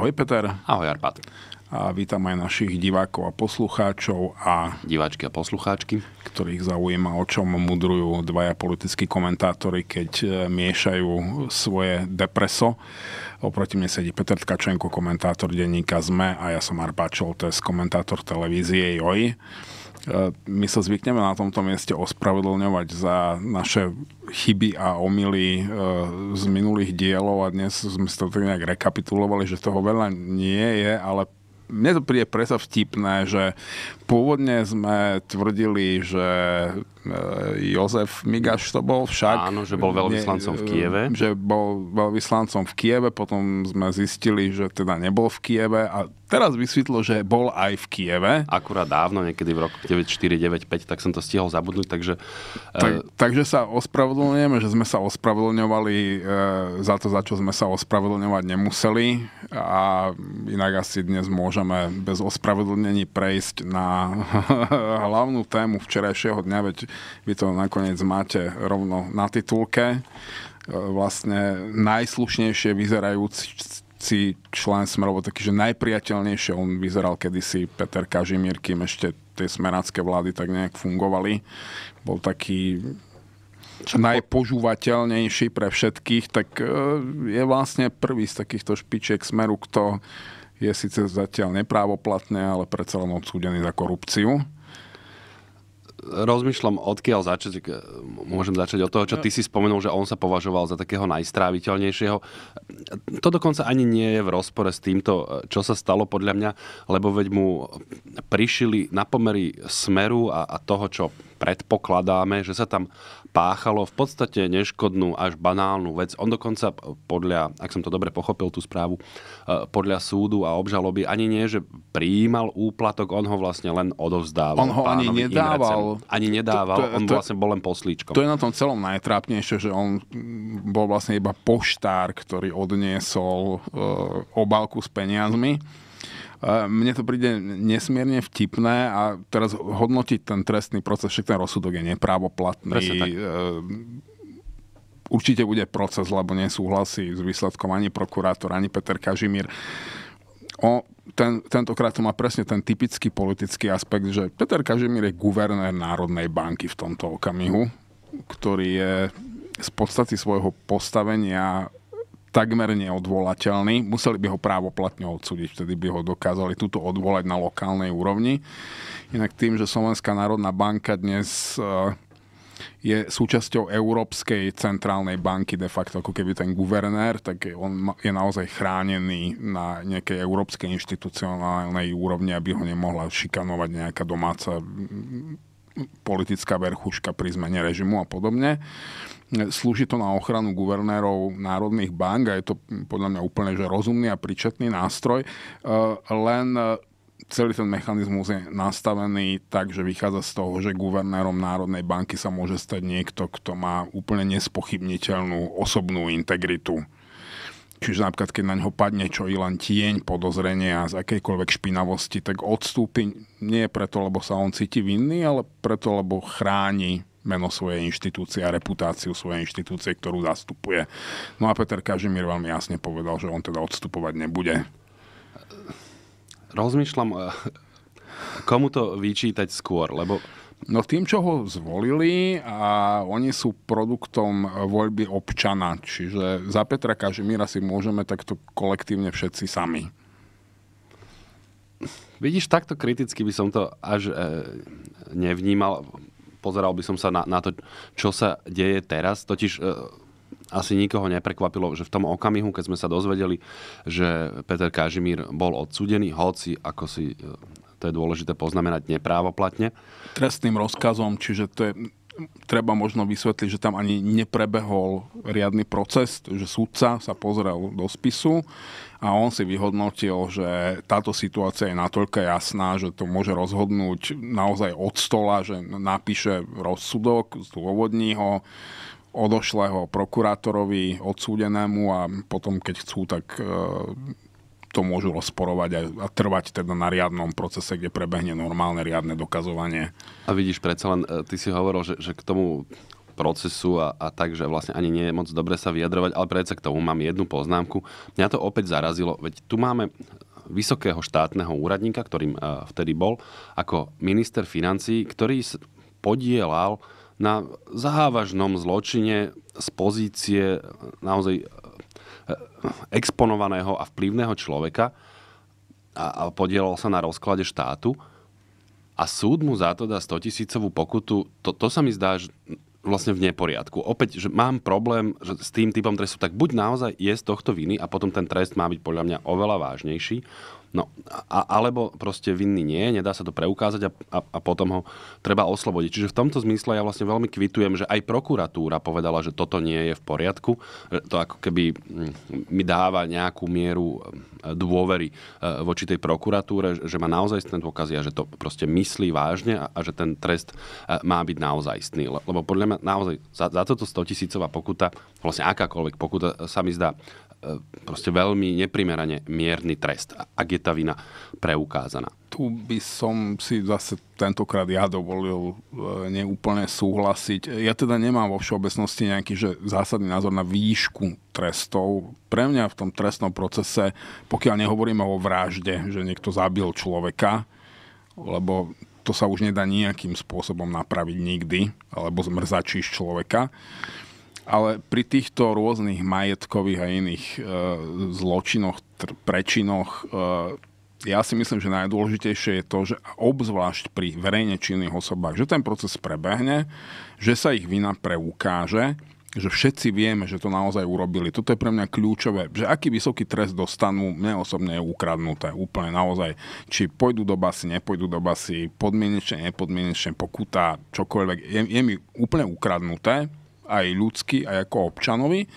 Ahoj Peter. Ahoj Arpad. A vítam aj našich divákov a poslucháčov a... Diváčky a poslucháčky. Ktorých zaujíma, o čom mudrujú dvaja politickí komentátori, keď e, miešajú svoje depreso. Oproti mne sedí Peter Tkačenko, komentátor denníka ZME a ja som Arpad Čoltes, komentátor televízie JOJ. E, my sa zvykneme na tomto mieste ospravedlňovať za naše chyby a omily e, z minulých dielov a dnes sme to tak nejak rekapitulovali, že toho veľa nie je, ale mne to príde presa vtipné, že pôvodne sme tvrdili, že E, Jozef Migaš to bol však. Áno, že bol veľvyslancom v e, Kieve. Že bol veľvyslancom v Kieve, potom sme zistili, že teda nebol v Kieve a teraz vysvetlo, že bol aj v Kieve. Akurát dávno, niekedy v roku 9495, tak som to stihol zabudnúť, takže... E, tak, takže sa ospravedlňujeme, že sme sa ospravedlňovali za to, za čo sme sa ospravedlňovať nemuseli a inak asi dnes môžeme bez ospravedlnení prejsť na hlavnú tému včerajšieho dňa, veď vy to nakoniec máte rovno na titulke. E, vlastne najslušnejšie vyzerajúci si člen Smeru, taký, že najpriateľnejšie on vyzeral kedysi Peter Kažimír, kým ešte tie smerácké vlády tak nejak fungovali. Bol taký najpožúvateľnejší pre všetkých, tak e, je vlastne prvý z takýchto špičiek Smeru, kto je síce zatiaľ neprávoplatné, ale predsa len odsúdený za korupciu rozmýšľam, odkiaľ začať. E, môžem začať od toho, čo no. ty si spomenul, že on sa považoval za takého najstráviteľnejšieho. To dokonca ani nie je v rozpore s týmto, e, čo sa stalo podľa mňa, lebo veď mu prišili na pomery smeru a, a toho, čo predpokladáme, že sa tam páchalo v podstate neškodnú až banálnu vec. On dokonca eh, podľa, ak som to dobre pochopil tú správu, eh, podľa súdu a obžaloby ani nie, že prijímal úplatok, on ho vlastne len odovzdával. On ho ani nedával. Inrecem. Ani nedával, to, to, on to, vlastne bol len poslíčkom. To je na tom celom najtrápnejšie, že on bol vlastne iba poštár, ktorý odniesol e, obálku s peniazmi mne to príde nesmierne vtipné a teraz hodnotiť ten trestný proces, však ten rozsudok je neprávoplatný. Presne tak. Eh, určite bude proces, lebo nesúhlasí s výsledkom ani prokurátor, ani Peter Kažimír. O, ten, tentokrát to má presne ten typický politický aspekt, že Peter Kažimír je guvernér Národnej banky v tomto okamihu, ktorý je z podstaty svojho postavenia takmer neodvolateľný. Museli by ho právoplatne odsúdiť, vtedy by ho dokázali túto odvolať na lokálnej úrovni. Inak tým, že Slovenská národná banka dnes e, je súčasťou Európskej centrálnej banky de facto, ako keby ten guvernér, tak on je naozaj chránený na nejakej európskej inštitucionálnej úrovni, aby ho nemohla šikanovať nejaká domáca politická verchuška pri zmene režimu a podobne slúži to na ochranu guvernérov národných bank a je to podľa mňa úplne že rozumný a príčetný nástroj, e, len e, celý ten mechanizmus je nastavený tak, že vychádza z toho, že guvernérom Národnej banky sa môže stať niekto, kto má úplne nespochybniteľnú osobnú integritu. Čiže napríklad, keď na ňo padne čo i len tieň podozrenia z akejkoľvek špinavosti, tak odstúpi nie preto, lebo sa on cíti vinný, ale preto, lebo chráni meno svojej inštitúcie a reputáciu svojej inštitúcie, ktorú zastupuje. No a Peter Kažimír veľmi jasne povedal, že on teda odstupovať nebude. Rozmýšľam, eh, komu to vyčítať skôr, lebo No tým, čo ho zvolili a oni sú produktom voľby občana. Čiže za Petra Kažimíra si môžeme takto kolektívne všetci sami. Vidíš, takto kriticky by som to až e, nevnímal pozeral by som sa na, na to, čo sa deje teraz. Totiž e, asi nikoho neprekvapilo, že v tom okamihu, keď sme sa dozvedeli, že Peter Kažimír bol odsudený, hoci, ako si e, to je dôležité poznamenať, neprávoplatne. Trestným rozkazom, čiže to je treba možno vysvetliť, že tam ani neprebehol riadny proces, že súdca sa pozrel do spisu, a on si vyhodnotil, že táto situácia je natoľko jasná, že to môže rozhodnúť naozaj od stola, že napíše rozsudok, zdôvodní ho, odošle ho prokurátorovi, odsúdenému a potom, keď chcú, tak e, to môžu rozporovať a, a trvať teda na riadnom procese, kde prebehne normálne riadne dokazovanie. A vidíš, predsa len, e, ty si hovoril, že, že k tomu procesu a, a tak, že vlastne ani nie je moc dobre sa vyjadrovať, ale predsa k tomu mám jednu poznámku. Mňa to opäť zarazilo, veď tu máme vysokého štátneho úradníka, ktorým e, vtedy bol, ako minister financí, ktorý podielal na závažnom zločine z pozície e, naozaj e, exponovaného a vplyvného človeka a podielal sa na rozklade štátu a súd mu za to dá 100 tisícovú pokutu, to, to sa mi zdá, že vlastne v neporiadku. Opäť, že mám problém že s tým typom trestu, tak buď naozaj je z tohto viny a potom ten trest má byť podľa mňa oveľa vážnejší, No, a, alebo proste vinný nie, nedá sa to preukázať a, a, a potom ho treba oslobodiť. Čiže v tomto zmysle ja vlastne veľmi kvitujem, že aj prokuratúra povedala, že toto nie je v poriadku. To ako keby mm, mi dáva nejakú mieru e, dôvery e, voči tej prokuratúre, že má naozajstné dôkazy a že to proste myslí vážne a, a že ten trest e, má byť naozajstný. Lebo podľa mňa naozaj za, za toto 100 tisícová pokuta, vlastne akákoľvek pokuta sa mi zdá E, proste veľmi neprimerane mierny trest, ak je tá vina preukázaná. Tu by som si zase tentokrát ja dovolil e, neúplne súhlasiť. Ja teda nemám vo všeobecnosti nejaký že zásadný názor na výšku trestov. Pre mňa v tom trestnom procese, pokiaľ nehovoríme o vražde, že niekto zabil človeka, lebo to sa už nedá nejakým spôsobom napraviť nikdy, alebo zmrzačíš človeka, ale pri týchto rôznych majetkových a iných e, zločinoch, tr- prečinoch, e, ja si myslím, že najdôležitejšie je to, že obzvlášť pri verejne činných osobách, že ten proces prebehne, že sa ich vina preukáže, že všetci vieme, že to naozaj urobili. Toto je pre mňa kľúčové, že aký vysoký trest dostanú, mne osobne je ukradnuté úplne naozaj. Či pôjdu do basy, nepôjdu do basy, podmienečne, nepodmienečne, pokuta, čokoľvek, je, je mi úplne ukradnuté aj ľudsky, aj ako občanovi. E,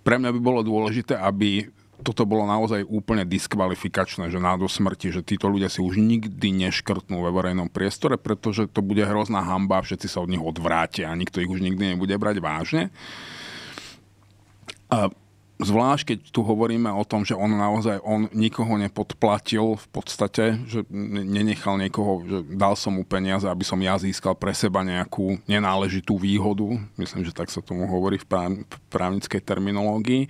pre mňa by bolo dôležité, aby toto bolo naozaj úplne diskvalifikačné, že na do smrti, že títo ľudia si už nikdy neškrtnú ve verejnom priestore, pretože to bude hrozná hamba, a všetci sa od nich odvrátia a nikto ich už nikdy nebude brať vážne. A Zvlášť, keď tu hovoríme o tom, že on naozaj on nikoho nepodplatil v podstate, že nenechal niekoho, že dal som mu peniaze, aby som ja získal pre seba nejakú nenáležitú výhodu. Myslím, že tak sa tomu hovorí v, práv- v právnickej terminológii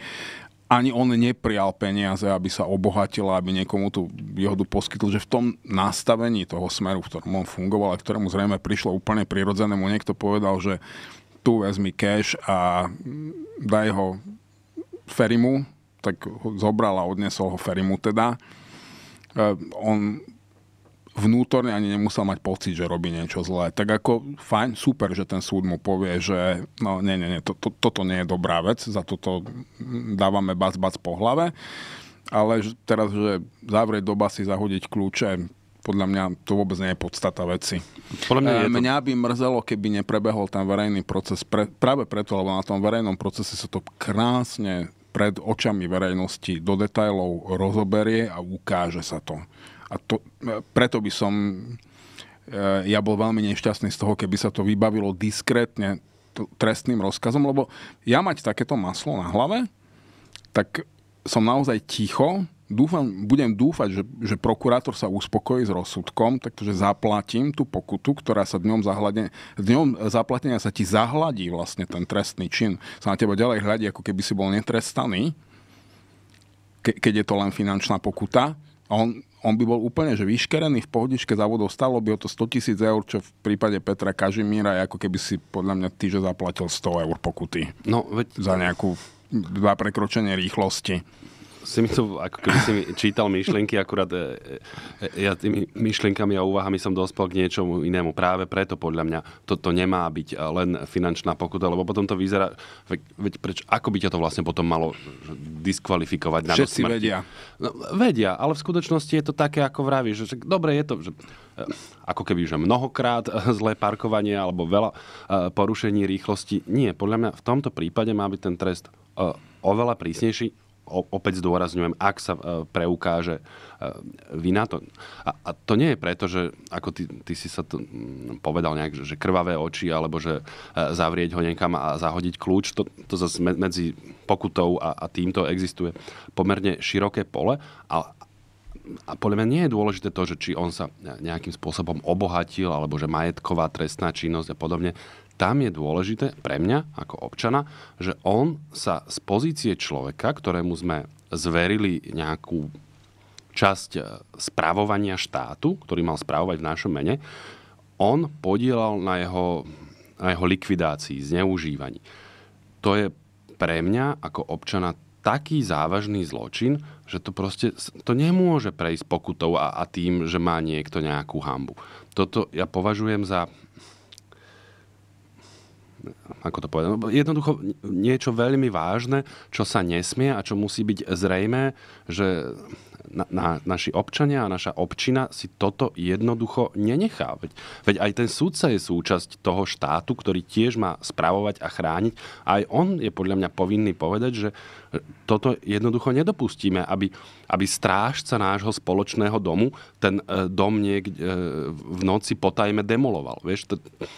ani on neprijal peniaze, aby sa obohatil, aby niekomu tú výhodu poskytl, že v tom nastavení toho smeru, v ktorom on fungoval a ktorému zrejme prišlo úplne prirodzenému, niekto povedal, že tu vezmi cash a daj ho Ferimu, tak ho zobral a odnesol ho Ferimu teda. E, on vnútorne ani nemusel mať pocit, že robí niečo zlé. Tak ako fajn, super, že ten súd mu povie, že no nie, nie, nie, to, to, toto nie je dobrá vec, za toto dávame bac, bac po hlave. Ale teraz, že zavrieť do basy, zahodiť kľúče, podľa mňa to vôbec nie je podstata veci. Podľa mňa, e, to... mňa by mrzelo, keby neprebehol ten verejný proces pre, práve preto, lebo na tom verejnom procese sa to krásne pred očami verejnosti do detajlov rozoberie a ukáže sa to. A to, e, preto by som e, ja bol veľmi nešťastný z toho, keby sa to vybavilo diskrétne trestným rozkazom, lebo ja mať takéto maslo na hlave, tak som naozaj ticho, dúfam, budem dúfať, že, že prokurátor sa uspokojí s rozsudkom, takže zaplatím tú pokutu, ktorá sa dňom, zahľadne, dňom zaplatenia sa ti zahladí vlastne ten trestný čin. Sa na teba ďalej hľadí, ako keby si bol netrestaný, ke, keď je to len finančná pokuta. A on, on by bol úplne že vyškerený v pohodičke závodov, stalo by o to 100 tisíc eur, čo v prípade Petra Kažimíra je ako keby si podľa mňa ty, že zaplatil 100 eur pokuty. No, veď... Za nejakú dva prekročenie rýchlosti si mi to, ako keby si mi čítal myšlienky, akurát e, e, ja tými myšlienkami a úvahami som dospel k niečomu inému. Práve preto podľa mňa toto nemá byť e, len finančná pokuta, lebo potom to vyzerá, veď, veď preč, ako by ťa to vlastne potom malo diskvalifikovať na Všetci smrti? vedia. No, vedia, ale v skutočnosti je to také, ako vravíš, že dobre je to, že ako keby že mnohokrát zlé parkovanie alebo veľa porušení rýchlosti. Nie, podľa mňa v tomto prípade má byť ten trest oveľa prísnejší opäť zdôrazňujem, ak sa e, preukáže e, vina. To, a, a to nie je preto, že ako ty, ty si sa to mm, povedal nejak, že krvavé oči, alebo že e, zavrieť ho niekam a zahodiť kľúč, to, to zase medzi pokutou a, a týmto existuje pomerne široké pole. A, a podľa mňa nie je dôležité to, že či on sa nejakým spôsobom obohatil, alebo že majetková trestná činnosť a podobne tam je dôležité pre mňa ako občana, že on sa z pozície človeka, ktorému sme zverili nejakú časť e, správovania štátu, ktorý mal správovať v našom mene, on podielal na jeho, na jeho likvidácii, zneužívaní. To je pre mňa ako občana taký závažný zločin, že to proste to nemôže prejsť pokutou a, a tým, že má niekto nejakú hambu. Toto ja považujem za ako to povedať, jednoducho niečo veľmi vážne, čo sa nesmie a čo musí byť zrejme, že na, na, naši občania a naša občina si toto jednoducho nenechá. Veď, veď aj ten súdca je súčasť toho štátu, ktorý tiež má spravovať a chrániť. Aj on je podľa mňa povinný povedať, že e, toto jednoducho nedopustíme, aby, aby strážca nášho spoločného domu ten e, dom niekde e, v noci potajme demoloval. Vieš, to,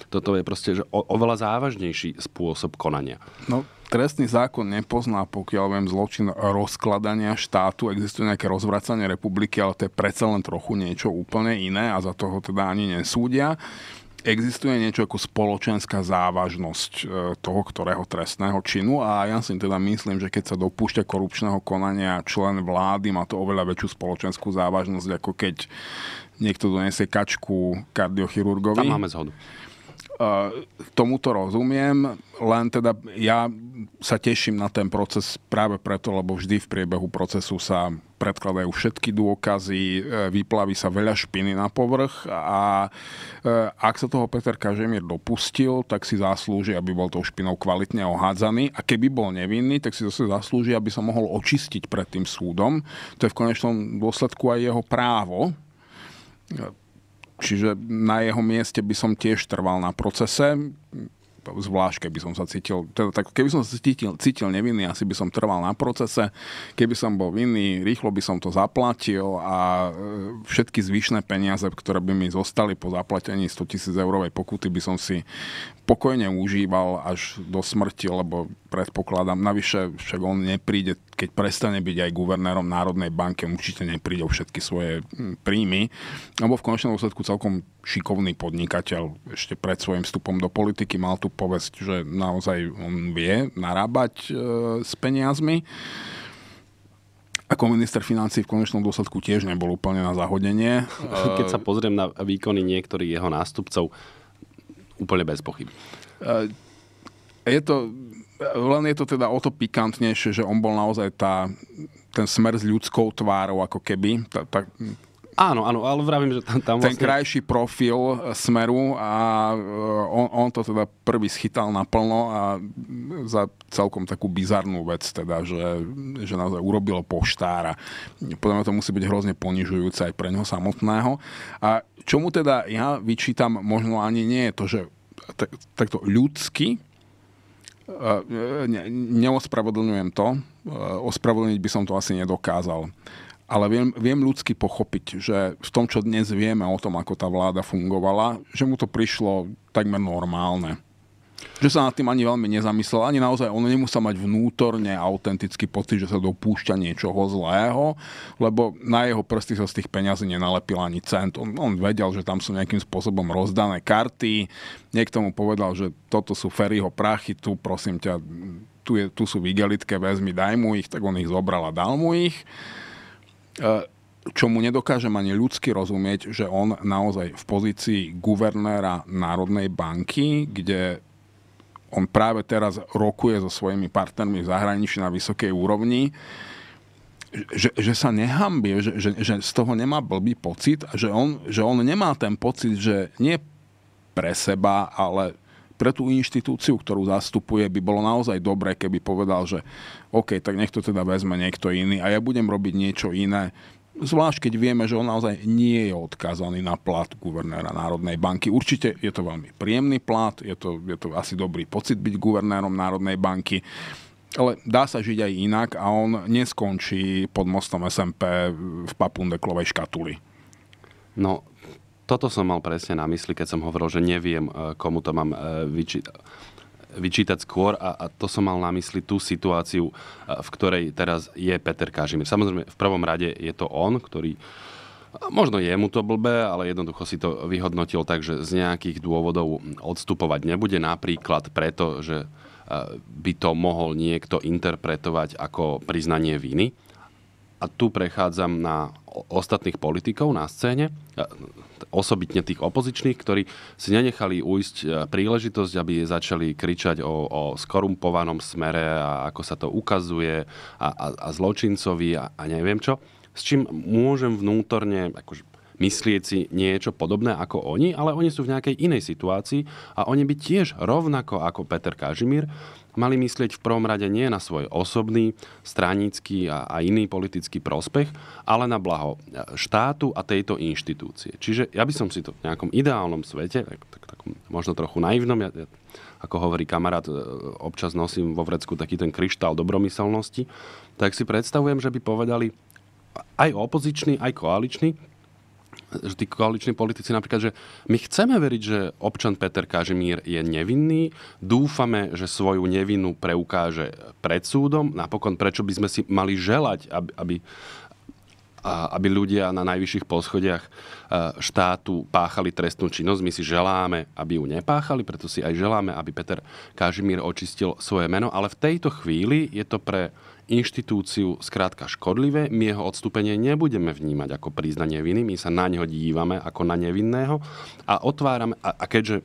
toto je proste že o, oveľa závažnejší spôsob konania. No, trestný zákon nepozná, pokiaľ viem, zločin rozkladania štátu, existuje nejaké rozvracanie republiky, ale to je predsa len trochu niečo úplne iné a za toho teda ani nesúdia. Existuje niečo ako spoločenská závažnosť e, toho, ktorého trestného činu a ja si teda myslím, že keď sa dopúšťa korupčného konania člen vlády, má to oveľa väčšiu spoločenskú závažnosť, ako keď niekto donesie kačku kardiochirurgovi. Tam máme zhodu e, tomuto rozumiem, len teda ja sa teším na ten proces práve preto, lebo vždy v priebehu procesu sa predkladajú všetky dôkazy, e, vyplaví sa veľa špiny na povrch a e, ak sa toho Peter Kažemír dopustil, tak si zaslúži, aby bol tou špinou kvalitne ohádzaný a keby bol nevinný, tak si zase zaslúži, aby sa mohol očistiť pred tým súdom. To je v konečnom dôsledku aj jeho právo. E, čiže na jeho mieste by som tiež trval na procese zvlášť, keby som sa cítil, teda, tak keby som sa cítil, cítil nevinný, asi by som trval na procese, keby som bol vinný, rýchlo by som to zaplatil a e, všetky zvyšné peniaze, ktoré by mi zostali po zaplatení 100 tisíc eurovej pokuty, by som si pokojne užíval až do smrti, lebo predpokladám, navyše však on nepríde keď prestane byť aj guvernérom Národnej banke, určite nepríde o všetky svoje hm, príjmy, lebo v konečnom dôsledku celkom šikovný podnikateľ ešte pred svojim vstupom do politiky mal tu povesť, že naozaj on vie narábať e, s peniazmi. Ako minister financí v konečnom dôsledku tiež nebol úplne na zahodenie. Keď sa pozriem na výkony niektorých jeho nástupcov, úplne bez pochyb. E, je to, len je to teda o to pikantnejšie, že on bol naozaj tá, ten smer s ľudskou tvárou ako keby. Tá, tá, Áno, áno, ale vravím, že tam, tam vlastne... Ten krajší profil e, Smeru a e, on, on to teda prvý schytal naplno a za celkom takú bizarnú vec teda, že, že naozaj urobilo poštára. Podľa mňa to musí byť hrozne ponižujúce aj pre neho samotného. A čomu teda ja vyčítam, možno ani nie je to, že takto ľudský. Eh, ne, neospravedlňujem to, eh, ospravedlniť by som to asi nedokázal. Ale viem, viem ľudsky pochopiť, že v tom, čo dnes vieme o tom, ako tá vláda fungovala, že mu to prišlo takmer normálne. Že sa nad tým ani veľmi nezamyslel, ani naozaj on nemusel mať vnútorne autentický pocit, že sa dopúšťa niečoho zlého, lebo na jeho prsty sa z tých peňazí nenalepil ani cent. On, on vedel, že tam sú nejakým spôsobom rozdané karty, niekto mu povedal, že toto sú Ferryho prachy, tu prosím ťa, tu, je, tu sú vigelitke, vezmi, daj mu ich, tak on ich zobral a dal mu ich. E- čomu nedokážem ani ľudsky rozumieť, že on naozaj v pozícii guvernéra Národnej banky, kde on práve teraz rokuje so svojimi partnermi v zahraničí na vysokej úrovni, že, že sa nehambie, že, že, že z toho nemá blbý pocit a že on, že on nemá ten pocit, že nie pre seba, ale pre tú inštitúciu, ktorú zastupuje, by bolo naozaj dobré, keby povedal, že OK, tak nech to teda vezme niekto iný a ja budem robiť niečo iné, Zvlášť, keď vieme, že on naozaj nie je odkazaný na plat guvernéra Národnej banky. Určite je to veľmi príjemný plat, je to, je to asi dobrý pocit byť guvernérom Národnej banky, ale dá sa žiť aj inak a on neskončí pod mostom SMP v papundeklovej škatuli. No, toto som mal presne na mysli, keď som hovoril, že neviem, e, komu to mám e, vyčítať vyčítať skôr a, a to som mal na mysli tú situáciu, v ktorej teraz je Peter Kažimir. Samozrejme, v prvom rade je to on, ktorý Možno je mu to blbé, ale jednoducho si to vyhodnotil tak, že z nejakých dôvodov odstupovať nebude. Napríklad preto, že by to mohol niekto interpretovať ako priznanie viny a tu prechádzam na ostatných politikov na scéne, osobitne tých opozičných, ktorí si nenechali ujsť e, príležitosť, aby začali kričať o, o skorumpovanom smere a ako sa to ukazuje a, a, a zločincovi a, a neviem čo. S čím môžem vnútorne akože, myslieť si niečo podobné ako oni, ale oni sú v nejakej inej situácii a oni by tiež rovnako ako Peter Kažimír mali myslieť v prvom rade nie na svoj osobný, stranický a, a iný politický prospech, ale na blaho e, štátu a tejto inštitúcie. Čiže ja by som si to v nejakom ideálnom svete, tak, tak, tak možno trochu naivnom, ja, ja, ako hovorí kamarát, e, občas nosím vo vrecku taký ten kryštál dobromyselnosti, tak si predstavujem, že by povedali aj opozičný, aj koaličný, tí koaliční politici napríklad, že my chceme veriť, že občan Peter Kažimír je nevinný, dúfame, že svoju nevinu preukáže pred súdom, napokon prečo by sme si mali želať, aby, aby aby ľudia na najvyšších poschodiach e, štátu páchali trestnú činnosť. My si želáme, aby ju nepáchali, preto si aj želáme, aby Peter Kažimír očistil svoje meno, ale v tejto chvíli je to pre inštitúciu skrátka škodlivé, my jeho odstúpenie nebudeme vnímať ako priznanie viny, my sa na neho dívame ako na nevinného a otvárame, a, a keďže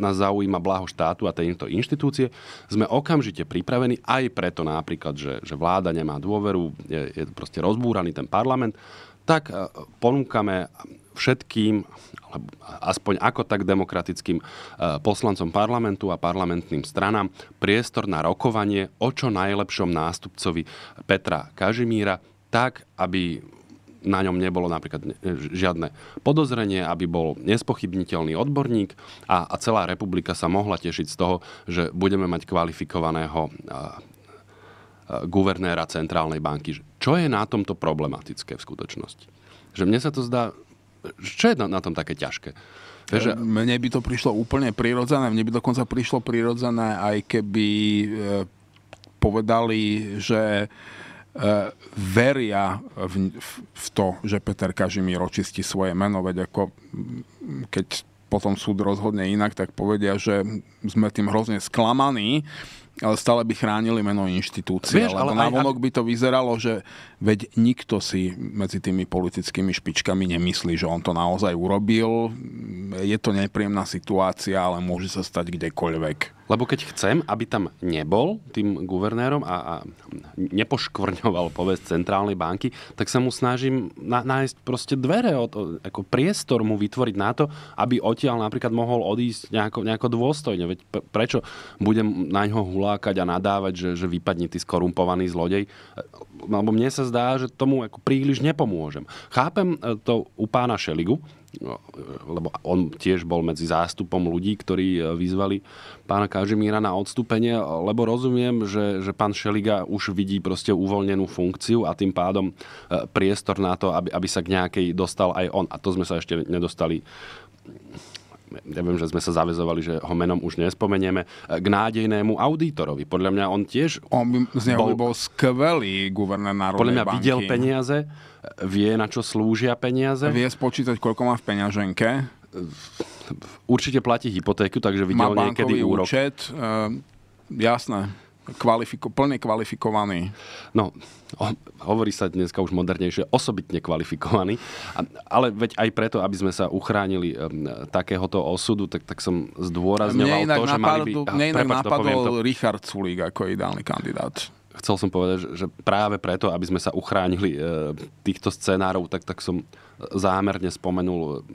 nás zaujíma blaho štátu a tejto inštitúcie, sme okamžite pripravení aj preto napríklad, že, že vláda nemá dôveru, je, je proste rozbúraný ten parlament, tak e, ponúkame všetkým, alebo aspoň ako tak demokratickým eh, poslancom parlamentu a parlamentným stranám priestor na rokovanie o čo najlepšom nástupcovi Petra Kažimíra, tak, aby na ňom nebolo napríklad eh, žiadne podozrenie, aby bol nespochybniteľný odborník a, a celá republika sa mohla tešiť z toho, že budeme mať kvalifikovaného eh, guvernéra centrálnej banky. Čo je na tomto problematické v skutočnosti? Že mne sa to zdá čo je na, na tom také ťažké? Takže... Mne by to prišlo úplne prirodzené, mne by dokonca prišlo prirodzené, aj keby e, povedali, že e, veria v, v, v to, že Peter Kažimír očistí svoje meno, veď ako keď potom súd rozhodne inak, tak povedia, že sme tým hrozne sklamaní, ale stále by chránili meno inštitúcie. Vieš, lebo ale ak... by to vyzeralo, že veď nikto si medzi tými politickými špičkami nemyslí, že on to naozaj urobil. Je to nepríjemná situácia, ale môže sa stať kdekoľvek. Lebo keď chcem, aby tam nebol tým guvernérom a, a nepoškvrňoval povesť centrálnej banky, tak sa mu snažím na, nájsť proste dvere, od, ako priestor mu vytvoriť na to, aby odtiaľ napríklad mohol odísť nejako, nejako dôstojne. Veď prečo budem na ňo hulákať a nadávať, že, že vypadne ty skorumpovaný zlodej? Lebo mne sa zdá, že tomu ako príliš nepomôžem. Chápem e, to u pána Šeligu, No, lebo on tiež bol medzi zástupom ľudí, ktorí e, vyzvali pána Kažimíra na odstúpenie, lebo rozumiem, že, že pán Šeliga už vidí proste uvoľnenú funkciu a tým pádom e, priestor na to, aby, aby sa k nejakej dostal aj on. A to sme sa ešte nedostali ja viem, že sme sa zavezovali, že ho menom už nespomenieme, k nádejnému auditorovi. Podľa mňa on tiež... On z neho bol, bol skvelý guvernér Národnej Podľa mňa banky. videl peniaze, vie, na čo slúžia peniaze. Vie spočítať, koľko má v peňaženke určite platí hypotéku, takže videl Má niekedy úrok. účet, e, jasné kvalifiko, plne kvalifikovaný? No, o, hovorí sa dneska už modernejšie osobitne kvalifikovaný, a, ale veď aj preto, aby sme sa uchránili um, takéhoto osudu, tak, tak som zdôrazňoval to, že napadol, mali by... Mne inak napadol to. Richard Sulík ako ideálny kandidát. Chcel som povedať, že práve preto, aby sme sa uchránili e, týchto scenárov, tak, tak som zámerne spomenul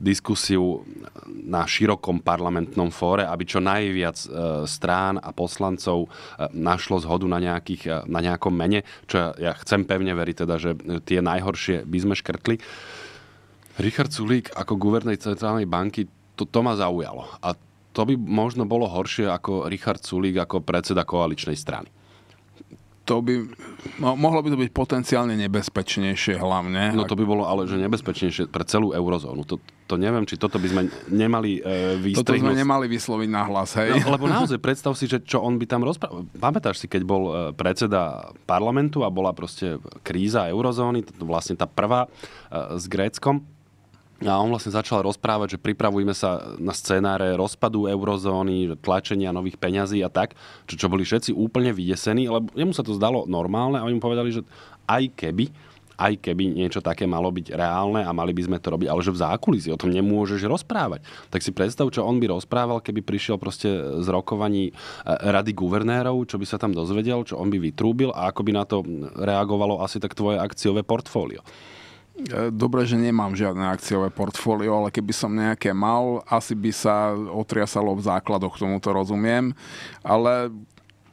diskusiu na širokom parlamentnom fóre, aby čo najviac e, strán a poslancov e, našlo zhodu na, nejakých, e, na nejakom mene, čo ja chcem pevne veriť teda, že tie najhoršie by sme škrtli. Richard Sulík ako guvernej centrálnej banky, to, to ma zaujalo. A to by možno bolo horšie ako Richard Sulík ako predseda koaličnej strany to by, no, mohlo by to byť potenciálne nebezpečnejšie hlavne. No to by bolo ale, že nebezpečnejšie pre celú eurozónu. To, to neviem, či toto by sme nemali e, vystrihnúť. Toto sme nemali vysloviť na hlas, hej? No, lebo naozaj, predstav si, že čo on by tam rozprával. Pamätáš si, keď bol e, predseda parlamentu a bola proste kríza eurozóny, vlastne tá prvá e, s Gréckom, No a on vlastne začal rozprávať, že pripravujeme sa na scenáre rozpadu eurozóny, tlačenia nových peňazí a tak, čo, čo boli všetci úplne vydesení, lebo jemu sa to zdalo normálne a oni mu povedali, že aj keby, aj keby niečo také malo byť reálne a mali by sme to robiť, ale že v zákulisí o tom nemôžeš rozprávať. Tak si predstav, čo on by rozprával, keby prišiel proste z rokovaní e, rady guvernérov, čo by sa tam dozvedel, čo on by vytrúbil a ako by na to reagovalo asi tak tvoje akciové portfólio. E, dobre, že nemám žiadne akciové portfólio, ale keby som nejaké mal, asi by sa otriasalo v základoch, tomu to rozumiem. Ale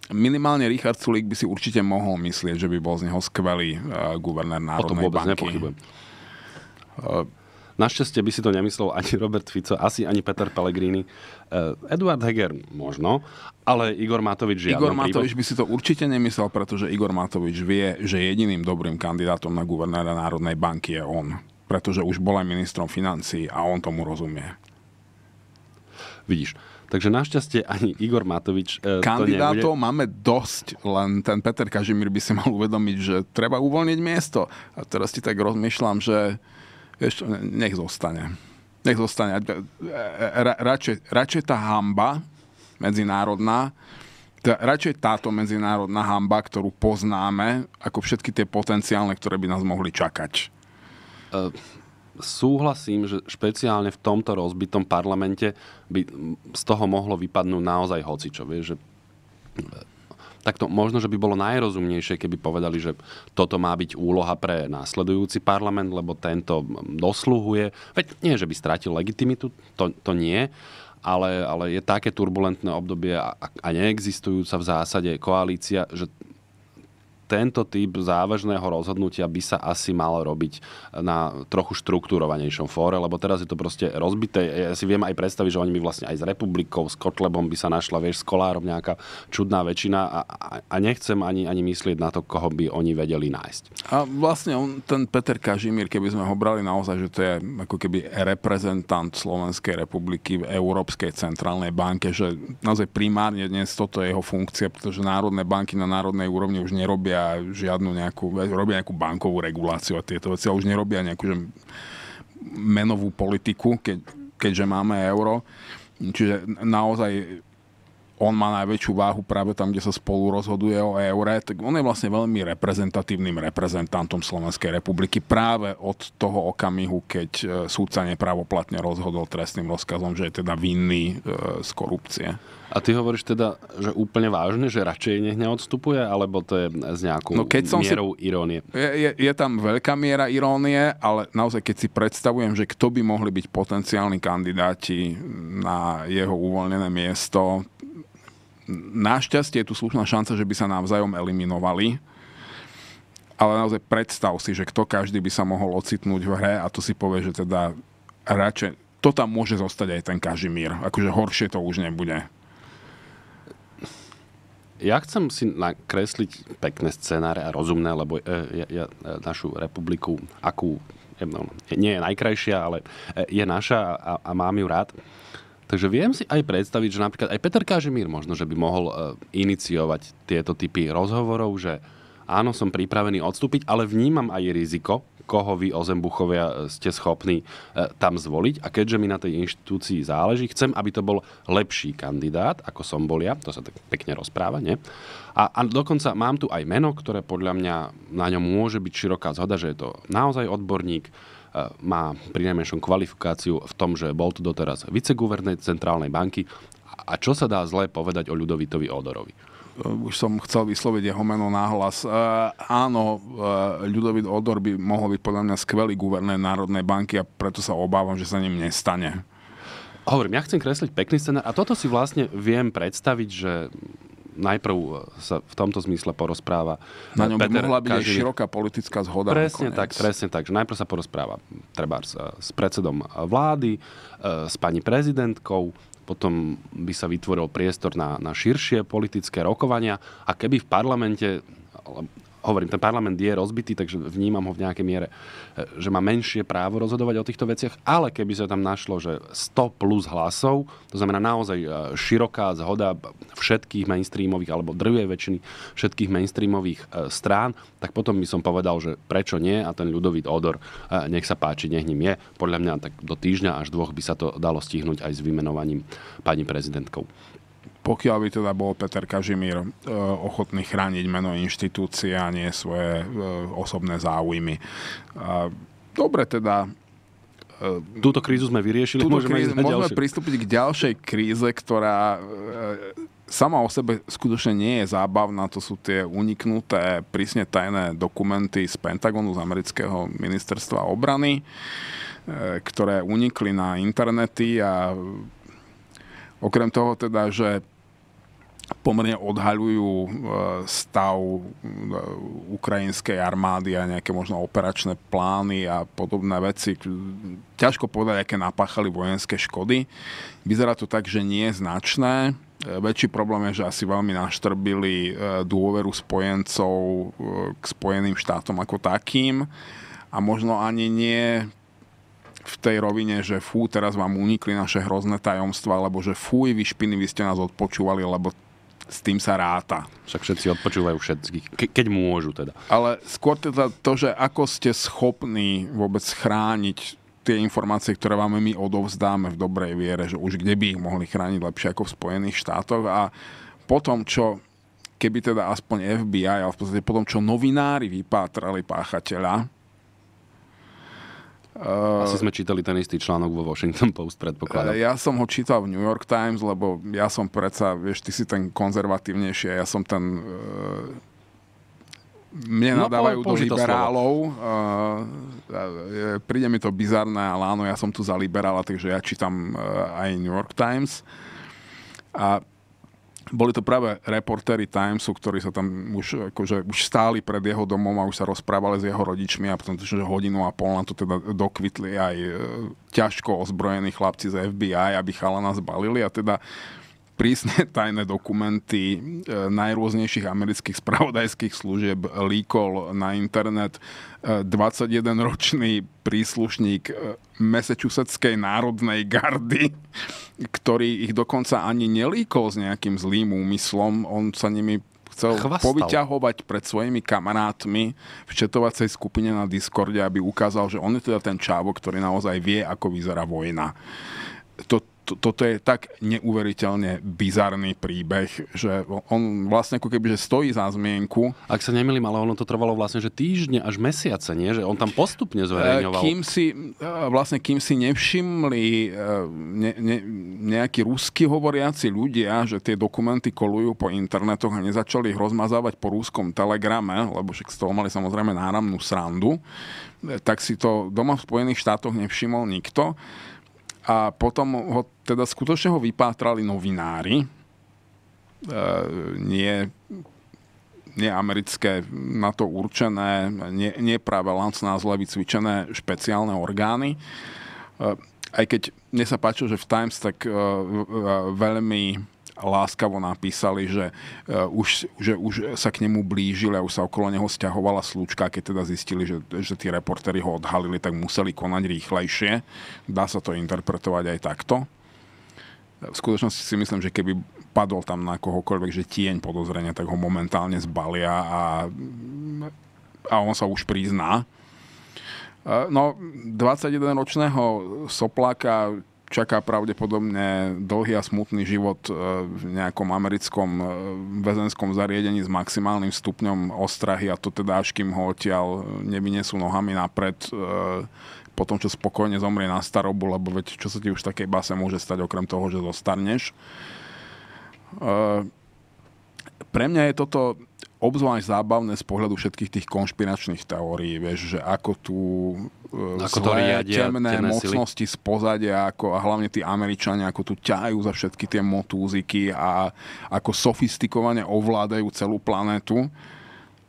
minimálne Richard Sulík by si určite mohol myslieť, že by bol z neho skvelý uh, guvernér Národnej banky. O tom vôbec banky. nepochybujem. Uh, Našťastie by si to nemyslel ani Robert Fico, asi ani Peter Pellegrini. Eh, Eduard Heger možno, ale Igor Matovič žiadny. Igor Matovič by si to určite nemyslel, pretože Igor Matovič vie, že jediným dobrým kandidátom na guvernéra Národnej banky je on. Pretože už bol aj ministrom financií a on tomu rozumie. Vidíš, Takže našťastie ani Igor Matovič e, eh, Kandidátov to máme dosť, len ten Peter Kažimír by si mal uvedomiť, že treba uvoľniť miesto. A teraz ti tak rozmýšľam, že ešte nech zostane nech zostane. E, e, radšej, radšej tá hamba medzinárodná, radšej táto medzinárodná hamba, ktorú poznáme, ako všetky tie potenciálne, ktoré by nás mohli čakať. Uh, súhlasím, že špeciálne v tomto rozbitom parlamente by z toho mohlo vypadnúť naozaj hocičo. Vieš, že takto možno, že by bolo najrozumnejšie, keby povedali, že toto má byť úloha pre následujúci parlament, lebo tento dosluhuje. Veď nie, že by stratil legitimitu, to, to nie, ale, ale je také turbulentné obdobie a, a neexistujúca v zásade koalícia, že tento typ závažného rozhodnutia by sa asi mal robiť na trochu štruktúrovanejšom fóre, lebo teraz je to proste rozbité. Ja si viem aj predstaviť, že oni by vlastne aj s republikou, s Kotlebom by sa našla, vieš, s Kolárom nejaká čudná väčšina a, a nechcem ani, ani myslieť na to, koho by oni vedeli nájsť. A vlastne on, ten Peter Kažimír, keby sme ho brali naozaj, že to je ako keby reprezentant Slovenskej republiky v Európskej centrálnej banke, že naozaj primárne dnes toto je jeho funkcia, pretože národné banky na národnej úrovni už nerobia nerobia žiadnu nejakú, robia nejakú bankovú reguláciu a tieto veci, ale už nerobia nejakú že menovú politiku, keď, keďže máme euro. Čiže naozaj on má najväčšiu váhu práve tam, kde sa spolu rozhoduje o eure, tak on je vlastne veľmi reprezentatívnym reprezentantom Slovenskej republiky práve od toho okamihu, keď e, súdca nepravoplatne rozhodol trestným rozkazom, že je teda vinný e, z korupcie. A ty hovoríš teda, že úplne vážne, že radšej nech neodstupuje, alebo to je s nejakou no keď som mierou si... irónie? Je, je, je tam veľká miera irónie, ale naozaj keď si predstavujem, že kto by mohli byť potenciálni kandidáti na jeho uvoľnené miesto, Našťastie je tu slušná šanca, že by sa navzájom eliminovali. Ale naozaj predstav si, že kto každý by sa mohol ocitnúť v hre a to si povie, že teda radšej... To tam môže zostať aj ten Kažimír. Akože horšie to už nebude. Ja chcem si nakresliť pekné scenáre a rozumné, lebo e, ja, ja e, našu republiku, akú e, no, nie je najkrajšia, ale je naša a, a mám ju rád. Takže viem si aj predstaviť, že napríklad aj Peter Kažimír možno, že by mohol e, iniciovať tieto typy rozhovorov, že áno, som pripravený odstúpiť, ale vnímam aj riziko, koho vy Ozembuchovia e, ste schopní e, tam zvoliť. A keďže mi na tej inštitúcii záleží, chcem, aby to bol lepší kandidát, ako som bol ja. To sa tak pekne rozpráva, nie? A, a dokonca mám tu aj meno, ktoré podľa mňa na ňom môže byť široká zhoda, že je to naozaj odborník, E, má pri najmenšom kvalifikáciu v tom, že bol tu doteraz viceguvernej centrálnej banky. A čo sa dá zle povedať o Ľudovitovi Odorovi? Už som chcel vysloviť jeho meno náhlas. E, áno, e, Ľudovit Odor by mohol byť podľa mňa skvelý guvernér Národnej banky a preto sa obávam, že sa ním nestane hovorím, ja chcem kresliť pekný scenár a toto si vlastne viem predstaviť, že najprv e, sa v tomto zmysle porozpráva. Na ňom Peter by mohla byť Kažin... široká politická zhoda. Presne nakoniec. tak, presne tak. Že najprv sa porozpráva treba s, e, s predsedom e, vlády, s pani prezidentkou, potom by sa vytvoril priestor na, na širšie politické rokovania a keby v parlamente hovorím, ten parlament je rozbitý, takže vnímam ho v nejakej miere, e, že má menšie právo rozhodovať o týchto veciach, ale keby sa tam našlo, že 100 plus hlasov, to znamená naozaj e, široká zhoda všetkých mainstreamových, alebo drvej väčšiny všetkých mainstreamových e, strán, tak potom by som povedal, že prečo nie a ten ľudový odor nech sa páči, nech ním je. Podľa mňa tak do týždňa až dvoch by sa to dalo stihnúť aj s vymenovaním pani prezidentkou pokiaľ by teda bol Peter Kažimír e, ochotný chrániť meno inštitúcie a nie svoje e, osobné záujmy. E, dobre teda, Túto krízu sme vyriešili, túto môžeme, krízu, môžeme pristúpiť k ďalšej kríze, ktorá sama o sebe skutočne nie je zábavná, to sú tie uniknuté prísne tajné dokumenty z Pentagonu, z amerického ministerstva obrany, ktoré unikli na internety a okrem toho teda, že pomerne odhaľujú e, stav e, ukrajinskej armády a nejaké možno operačné plány a podobné veci. Ťažko povedať, aké napáchali vojenské škody. Vyzerá to tak, že nie je značné. E, väčší problém je, že asi veľmi naštrbili dôveru spojencov k Spojeným štátom ako takým a možno ani nie v tej rovine, že fú, teraz vám unikli naše hrozné tajomstva, alebo že fúj, vy špiny, vy ste nás odpočúvali, lebo s tým sa ráta. Však všetci odpočúvajú všetkých, ke- keď môžu teda. Ale skôr teda to, že ako ste schopní vôbec chrániť tie informácie, ktoré vám my odovzdáme v dobrej viere, že už kde by ich mohli chrániť lepšie ako v Spojených štátoch a potom, čo keby teda aspoň FBI, ale v podstate potom, čo novinári vypátrali páchateľa, Eh, Asi sme čítali ten istý článok vo Washington Post, predpokladám. Eh, ja som ho čítal v New York Times, lebo ja som predsa, vieš, ty si ten konzervatívnejší a ja som ten... Eh, mne no, nadávajú do liberálov. Uh, príde mi to bizarné, ale áno, ja som tu za liberála, takže ja čítam uh, aj New York Times. A boli to práve reportéry Timesu, ktorí sa tam už, akože, už stáli pred jeho domom a už sa rozprávali s jeho rodičmi a potom že hodinu a pol na to teda dokvitli aj e, ťažko ozbrojení chlapci z FBI, aby chala nás balili a teda prísne tajné dokumenty e, najrôznejších amerických spravodajských služieb líkol na internet 21-ročný e, príslušník e, Massachusettskej národnej gardy, ktorý ich dokonca ani nelíkol s nejakým zlým úmyslom. On sa nimi chcel Chvastal. povyťahovať pred svojimi kamarátmi v četovacej skupine na Discorde, aby ukázal, že on je teda ten čávo, ktorý naozaj vie, ako vyzerá vojna. To, to, toto je tak neuveriteľne bizarný príbeh, že on vlastne ako keby, že stojí za zmienku. Ak sa nemýlim, ale ono to trvalo vlastne, že týždne až mesiace, nie? Že on tam postupne e, zverejňoval. Kým si, e, vlastne kým si nevšimli e, ne, ne, nejakí rusky hovoriaci ľudia, že tie dokumenty kolujú po internetoch a nezačali ich rozmazávať po ruskom telegrame, lebo však z toho mali samozrejme náramnú srandu, tak si to doma v Spojených štátoch nevšimol nikto. A potom ho teda skutočne ho vypátrali novinári, e, nie, nie americké na to určené, nie, nie práve lancná zle vycvičené špeciálne orgány. E, aj keď mne sa páčilo, že v Times tak e, veľmi láskavo napísali, že, eh, už, že už sa k nemu blížili a už sa okolo neho stiahovala slučka, keď teda zistili, že, že tí reportéri ho odhalili, tak museli konať rýchlejšie. Dá sa to interpretovať aj takto. V skutočnosti si myslím, že keby padol tam na kohokoľvek, že tieň podozrenia, tak ho momentálne zbalia a, a on sa už prizná. Eh, no, 21-ročného sopláka čaká pravdepodobne dlhý a smutný život e, v nejakom americkom e, väzenskom zariadení s maximálnym stupňom ostrahy a to teda až kým ho odtiaľ e, nevynesú nohami napred po tom, čo spokojne zomrie na starobu, lebo veď čo sa ti už v takej base môže stať okrem toho, že zostarneš. Pre mňa je toto obzvlášť zábavné z pohľadu všetkých tých konšpiračných teórií, vieš, že ako tu e, ako to riadia, temné, temné mocnosti z pozadia, ako, a hlavne tí Američania, ako tu ťahajú za všetky tie motúziky a ako sofistikovane ovládajú celú planetu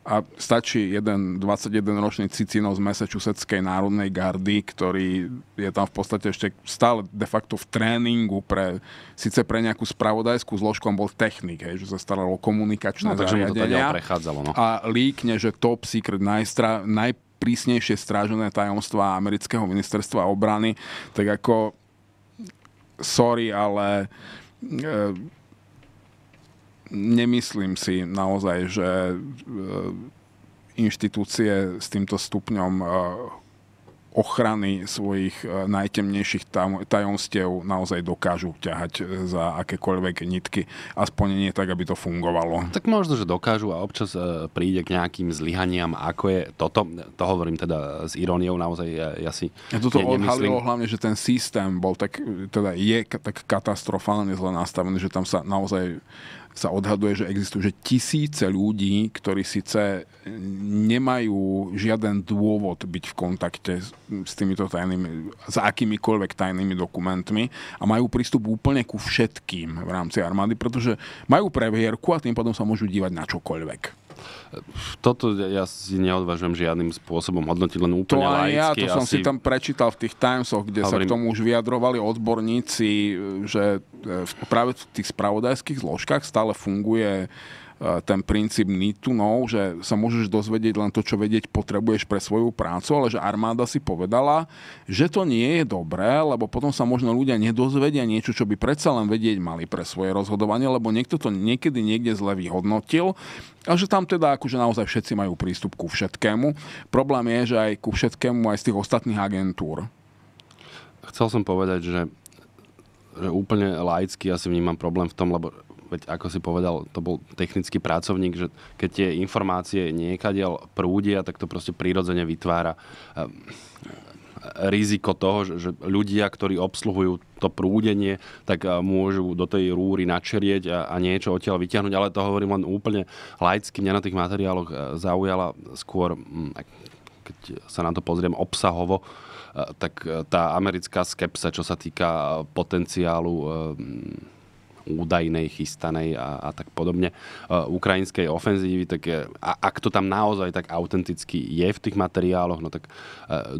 a stačí jeden 21-ročný Cicino z Massachusettskej národnej gardy, ktorý je tam v podstate ešte stále de facto v tréningu pre, síce pre nejakú spravodajskú zložku, on bol technik, hej, že sa staral o komunikačné no, zariadenia. no. A líkne, že top secret najstra, najprísnejšie strážené tajomstva amerického ministerstva obrany, tak ako sorry, ale e, nemyslím si naozaj, že e, inštitúcie s týmto stupňom e, ochrany svojich e, najtemnejších tajomstiev naozaj dokážu ťahať e, za akékoľvek nitky. Aspoň nie tak, aby to fungovalo. Tak možno, že dokážu a občas e, príde k nejakým zlyhaniam, ako je toto. To hovorím teda s iróniou, naozaj ja, ja si ja toto nemyslím. odhalilo hlavne, že ten systém bol tak, teda je tak katastrofálne zle nastavený, že tam sa naozaj sa odhaduje, že existujú že tisíce ľudí, ktorí síce nemajú žiaden dôvod byť v kontakte s týmito tajnými, s akýmikoľvek tajnými dokumentmi a majú prístup úplne ku všetkým v rámci armády, pretože majú previerku a tým pádom sa môžu dívať na čokoľvek. Toto ja si neodvážujem žiadnym spôsobom hodnotiť, len úplne to laicky. Ja, to som si tam prečítal v tých Timesoch, kde Hovorím... sa k tomu už vyjadrovali odborníci, že e, práve v tých spravodajských zložkách stále funguje E, ten princíp need to know, že sa môžeš dozvedieť len to, čo vedieť potrebuješ pre svoju prácu, ale že armáda si povedala, že to nie je dobré, lebo potom sa možno ľudia nedozvedia niečo, čo by predsa len vedieť mali pre svoje rozhodovanie, lebo niekto to niekedy niekde zle vyhodnotil a že tam teda akože naozaj všetci majú prístup ku všetkému. Problém je, že aj ku všetkému aj z tých ostatných agentúr. Chcel som povedať, že, že úplne laicky asi vnímam problém v tom, lebo veď ako si povedal, to bol technický pracovník, že keď tie informácie niekadeľ prúdia, tak to proste prírodzene vytvára eh, riziko toho, že ľudia, ktorí obsluhujú to prúdenie, tak eh, môžu do tej rúry načerieť a, a niečo odtiaľ vyťahnuť, ale to hovorím len úplne laicky. Mňa na tých materiáloch eh, zaujala skôr, hm, keď sa na to pozriem obsahovo, tak tá americká skepsa, čo sa týka potenciálu hm, údajnej, chystanej a, a tak podobne e, ukrajinskej ofenzívy, tak je, a ak to tam naozaj tak autenticky je v tých materiáloch, no tak e,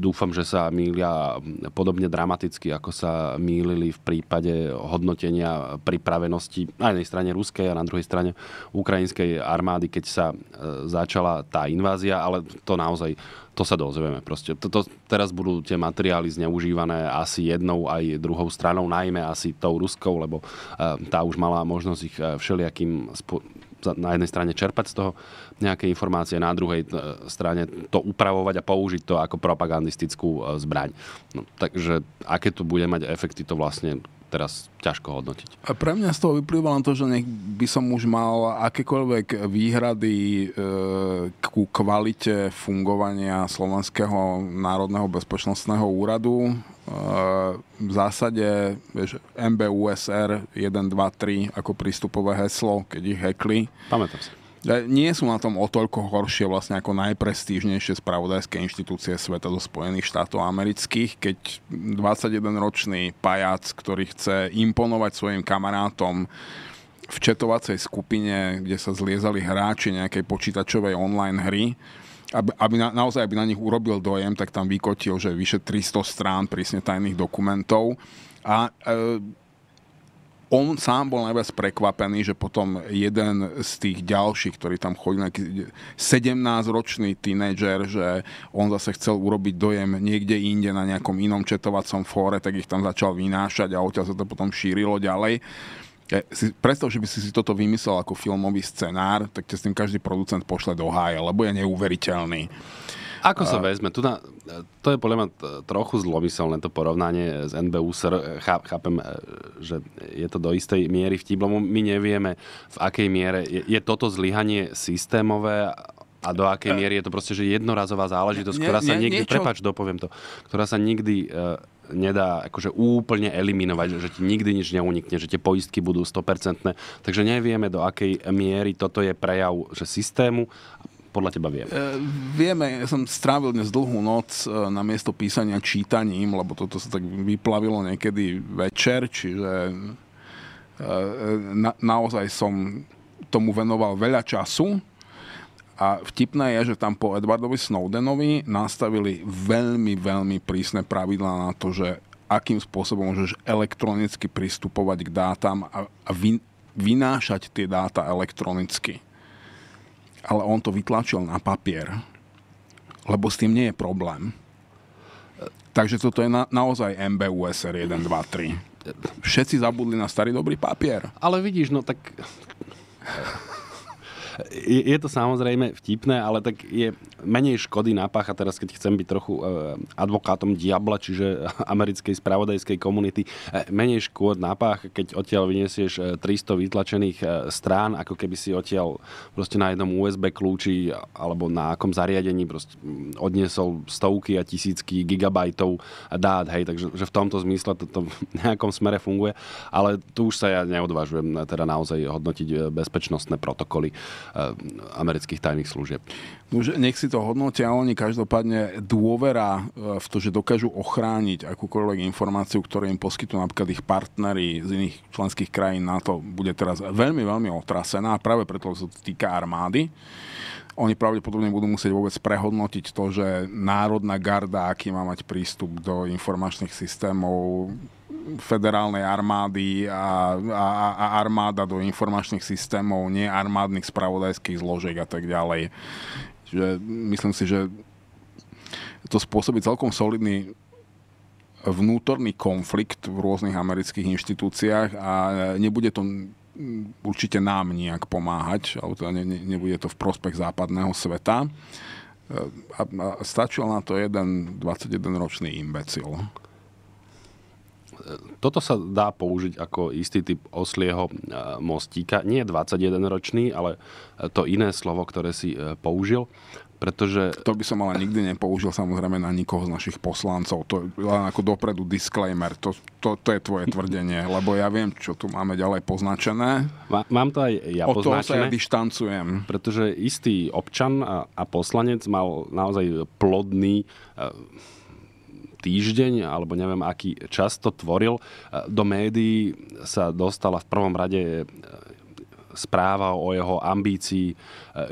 dúfam, že sa mília podobne dramaticky, ako sa mýlili v prípade hodnotenia pripravenosti na jednej strane ruskej a na druhej strane ukrajinskej armády, keď sa e, začala tá invázia, ale to naozaj to sa dozvieme. Proste, to, to, teraz budú tie materiály zneužívané asi jednou aj druhou stranou, najmä asi tou ruskou, lebo uh, tá už mala možnosť ich uh, všelijakým spo- na jednej strane čerpať z toho nejaké informácie, na druhej e, strane to upravovať a použiť to ako propagandistickú zbraň. No, takže aké to bude mať efekty, to vlastne teraz ťažko hodnotiť. A pre mňa z toho vyplýva len to, že nech by som už mal akékoľvek výhrady e, ku kvalite fungovania Slovenského národného bezpečnostného úradu. E, v zásade vieš, MBUSR 1, 2, 3 ako prístupové heslo, keď ich hekli. Pamätám si nie sú na tom o toľko horšie vlastne ako najprestížnejšie spravodajské inštitúcie sveta do Spojených štátov amerických, keď 21-ročný pajac, ktorý chce imponovať svojim kamarátom v četovacej skupine, kde sa zliezali hráči nejakej počítačovej online hry, aby, aby na, naozaj aby na nich urobil dojem, tak tam vykotil, že vyše 300 strán prísne tajných dokumentov. A e, on sám bol najviac prekvapený, že potom jeden z tých ďalších, ktorý tam chodil, nejaký 17-ročný tínedžer, že on zase chcel urobiť dojem niekde inde na nejakom inom četovacom fóre, tak ich tam začal vynášať a odtiaľ sa to potom šírilo ďalej. E, si, predstav, že by si si toto vymyslel ako filmový scenár, tak ťa s tým každý producent pošle do háje, lebo je neuveriteľný. Ako sa vezme? Tu na, to je podľa mňa trochu zlomyselné to porovnanie s NBU. SR. chápem, e, že je to do istej miery v lebo my nevieme, v akej miere je, je toto zlyhanie systémové a do akej e- miery je to proste že jednorazová záležitosť, ktorá sa nikdy, niečo... prepač, dopoviem to, ktorá sa nikdy e, nedá akože úplne eliminovať, že, že ti nikdy nič neunikne, že tie poistky budú 100%. Takže nevieme, do akej miery toto je prejav že systému podľa teba viem? E, vieme, ja som strávil dnes dlhú noc e, na miesto písania čítaním, lebo toto sa tak vyplavilo niekedy večer, čiže e, e, na, naozaj som tomu venoval veľa času. A vtipné je, že tam po Edwardovi Snowdenovi nastavili veľmi, veľmi prísne pravidlá na to, že akým spôsobom môžeš elektronicky pristupovať k dátam a, a vy, vynášať tie dáta elektronicky ale on to vytlačil na papier, lebo s tým nie je problém. Takže toto je na, naozaj MBUSR 1, 2, 3. Všetci zabudli na starý dobrý papier. Ale vidíš, no tak je, je to samozrejme vtipné, ale tak je menej škody napácha teraz, keď chcem byť trochu e, advokátom diabla, čiže americkej spravodajskej komunity, e, menej škôd napácha, keď odtiaľ vyniesieš 300 e, vytlačených e, strán, ako keby si odtiaľ proste na jednom USB kľúči alebo na akom zariadení proste mm, odniesol stovky a tisícky gigabajtov dát, hej, takže že v tomto zmysle to, to v nejakom smere funguje, ale tu už sa ja neodvážujem e, teda naozaj hodnotiť bezpečnostné protokoly Eh, amerických tajných služieb. No, nech si to hodnotia oni, každopádne dôvera eh, v to, že dokážu ochrániť akúkoľvek informáciu, ktorú im poskytujú napríklad ich partnery z iných členských krajín na to bude teraz veľmi, veľmi otrasená, práve preto, sa to týka armády oni pravdepodobne budú musieť vôbec prehodnotiť to, že Národná garda, aký má mať prístup do informačných systémov, federálnej armády a, a, a armáda do informačných systémov, nie armádnych spravodajských zložiek a tak ďalej. Čiže myslím si, že to spôsobí celkom solidný vnútorný konflikt v rôznych amerických inštitúciách a nebude to určite nám nejak pomáhať, alebo teda ne, ne, nebude to v prospech západného sveta. A, a stačil na to jeden 21-ročný imbecil toto sa dá použiť ako istý typ oslieho e, mostíka. Nie 21-ročný, ale e, to iné slovo, ktoré si e, použil pretože... To by som ale nikdy nepoužil samozrejme na nikoho z našich poslancov. To je len ako dopredu disclaimer. To, to, to je tvoje tvrdenie, lebo ja viem, čo tu máme ďalej poznačené. Má, mám to aj ja o poznačené. toho sa ja dištancujem. Pretože istý občan a, a poslanec mal naozaj plodný týždeň, alebo neviem aký čas to tvoril, e, do médií sa dostala v prvom rade e, správa o jeho ambícii e,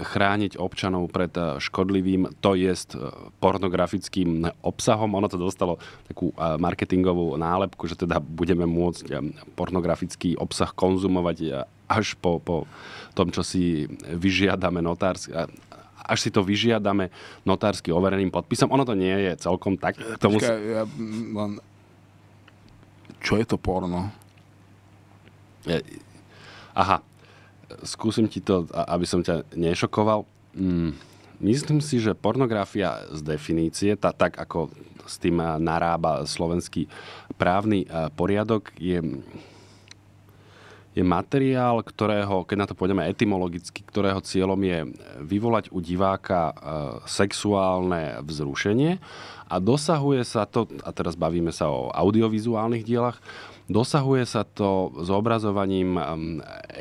chrániť občanov pred škodlivým, to jest pornografickým obsahom. Ono to dostalo takú marketingovú nálepku, že teda budeme môcť pornografický obsah konzumovať až po, po tom, čo si vyžiadame notárs, až si to vyžiadame notársky overeným podpisom. Ono to nie je celkom tak. K eh, tomu... Počkaj, ja, len... Čo je to porno? Eh, aha, skúsim ti to, aby som ťa nešokoval. Mm. Myslím si, že pornografia z definície, tá, tak ako s tým narába slovenský právny eh, poriadok, je je materiál, ktorého, keď na to pôjdeme etymologicky, ktorého cieľom je vyvolať u diváka e, sexuálne vzrušenie a dosahuje sa to, a teraz bavíme sa o audiovizuálnych dielach, Dosahuje sa to zobrazovaním e,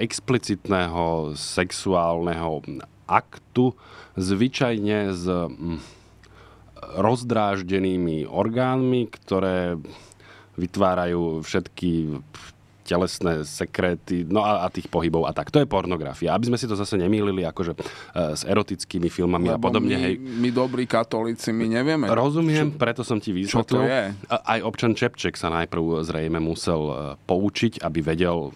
explicitného sexuálneho aktu, zvyčajne s mm, rozdráždenými orgánmi, ktoré vytvárajú všetky telesné sekréty, no a, a tých pohybov a tak. To je pornografia. Aby sme si to zase nemýlili akože e, s erotickými filmami Lebo a podobne. My, hej. my dobrí katolíci, my nevieme. Rozumiem, čo, preto som ti vysvetlil. Čo to je? Aj občan Čepček sa najprv zrejme musel e, poučiť, aby vedel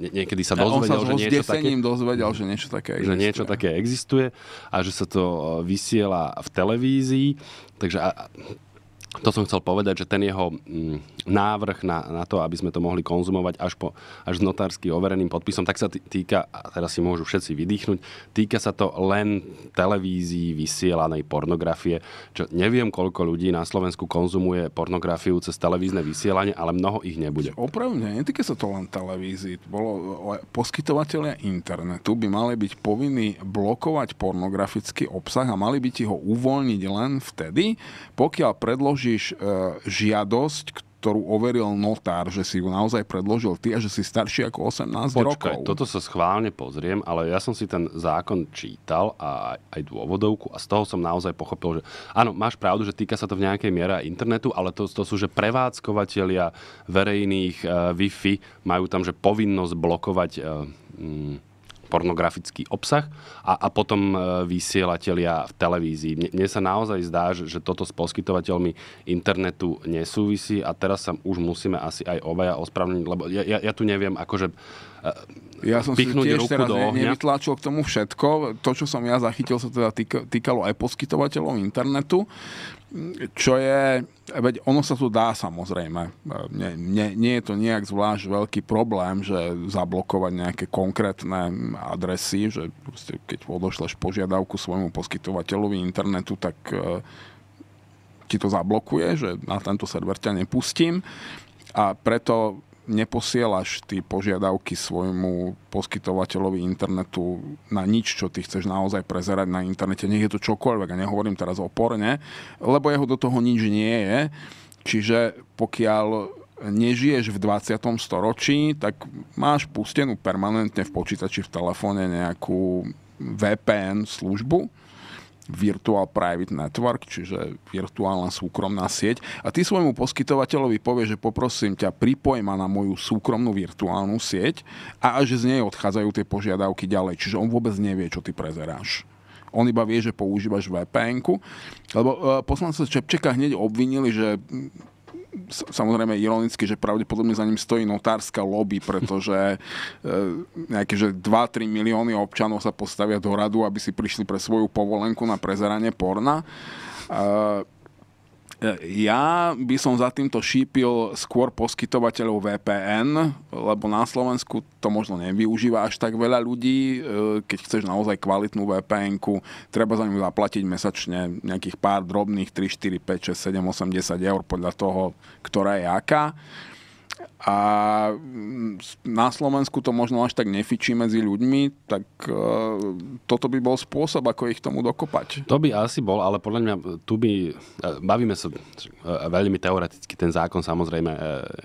niekedy sa e, dozvedel, ja, sa že niečo také... dozvedel, že niečo také existuje. Že niečo také existuje a že sa to vysiela v televízii. Takže a, to som chcel povedať, že ten jeho mm, návrh na, na to, aby sme to mohli konzumovať až, po, až s notársky overeným podpisom, tak sa týka, a teraz si môžu všetci vydýchnuť, týka sa to len televízii vysielanej pornografie. Čo neviem, koľko ľudí na Slovensku konzumuje pornografiu cez televízne vysielanie, ale mnoho ich nebude. Opravne, netýka sa to len televízii. Bolo, poskytovateľia internetu by mali byť povinní blokovať pornografický obsah a mali by ti ho uvoľniť len vtedy, pokiaľ predloží predložíš e, žiadosť, ktorú overil notár, že si ju naozaj predložil ty a že si starší ako 18 Počkaj, rokov. toto sa schválne pozriem, ale ja som si ten zákon čítal a aj dôvodovku a z toho som naozaj pochopil, že áno, máš pravdu, že týka sa to v nejakej miere internetu, ale to, to sú, že prevádzkovateľia verejných uh, Wi-Fi majú tam, že povinnosť blokovať uh, pornografický obsah a, a potom e, vysielatelia v televízii. Mne, mne sa naozaj zdá, že, že toto s poskytovateľmi internetu nesúvisí a teraz sa už musíme asi aj obaja ospravedlniť, lebo ja, ja, ja tu neviem, akože e, ja som si tiež teraz nevytlačil k tomu všetko. To, čo som ja zachytil, sa teda týkalo aj poskytovateľov internetu čo je, veď ono sa tu dá samozrejme, nie, nie, nie je to nejak zvlášť veľký problém, že zablokovať nejaké konkrétne adresy, že proste keď odošleš požiadavku svojmu poskytovateľovi internetu, tak e, ti to zablokuje, že na tento server ťa nepustím a preto neposielaš ty požiadavky svojmu poskytovateľovi internetu na nič, čo ty chceš naozaj prezerať na internete. Nech je to čokoľvek, a nehovorím teraz o lebo jeho do toho nič nie je. Čiže pokiaľ nežiješ v 20. storočí, tak máš pustenú permanentne v počítači, v telefóne nejakú VPN službu, Virtual Private Network, čiže virtuálna súkromná sieť. A ty svojmu poskytovateľovi povie, že poprosím ťa, pripoj ma na moju súkromnú virtuálnu sieť a až z nej odchádzajú tie požiadavky ďalej. Čiže on vôbec nevie, čo ty prezeráš. On iba vie, že používaš vpn lebo e, poslanca Čepčeka hneď obvinili, že samozrejme ironicky, že pravdepodobne za ním stojí notárska lobby, pretože e, nejaké, že 2-3 milióny občanov sa postavia do radu, aby si prišli pre svoju povolenku na prezeranie porna. Uh, E, ja by som za týmto šípil skôr poskytovateľov VPN, lebo na Slovensku to možno nevyužíva až tak veľa ľudí. E, keď chceš naozaj kvalitnú vpn treba za ňu zaplatiť mesačne nejakých pár drobných 3, 4, 5, 6, 7, 8, 10 eur podľa toho, ktorá je aká a mm, na Slovensku to možno až tak nefičí medzi ľuďmi, tak e, toto by bol spôsob, ako ich tomu dokopať. To by asi bol, ale podľa mňa tu by, e, bavíme sa e, veľmi teoreticky, ten zákon samozrejme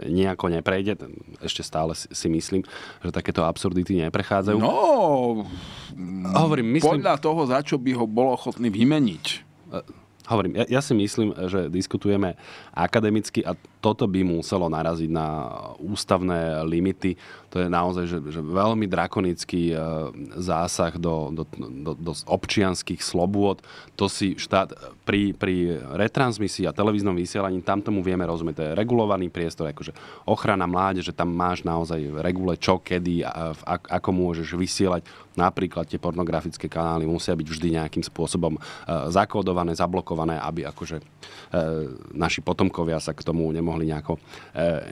nejako neprejde, ešte stále si myslím, že takéto absurdity neprechádzajú. No, Hovorím, myslím, podľa toho, za čo by ho bolo ochotný vymeniť hovorím, ja, ja si myslím, že diskutujeme akademicky a toto by muselo naraziť na ústavné limity to je naozaj že, že veľmi drakonický e, zásah do, do, do, do občianských slobôd. To si štát e, pri, pri retransmisii a televíznom vysielaní, tam tomu vieme rozumieť. To je regulovaný priestor, akože ochrana že tam máš naozaj regule, čo, kedy, a, a, ako môžeš vysielať. Napríklad tie pornografické kanály musia byť vždy nejakým spôsobom e, zakódované, zablokované, aby akože naši potomkovia sa k tomu nemohli nejako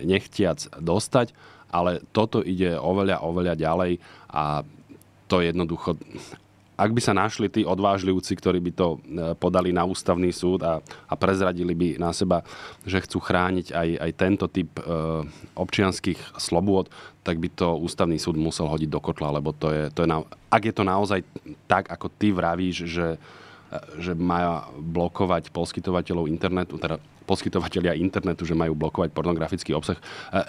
nechtiac dostať ale toto ide oveľa, oveľa ďalej a to je jednoducho... Ak by sa našli tí odvážlivci, ktorí by to e, podali na ústavný súd a, a prezradili by na seba, že chcú chrániť aj, aj tento typ e, občianských slobôd, tak by to ústavný súd musel hodiť do kotla, lebo to je, to je na, ak je to naozaj tak, ako ty vravíš, že, e, že majú blokovať poskytovateľov internetu, teda poskytovateľia internetu, že majú blokovať pornografický obsah. E,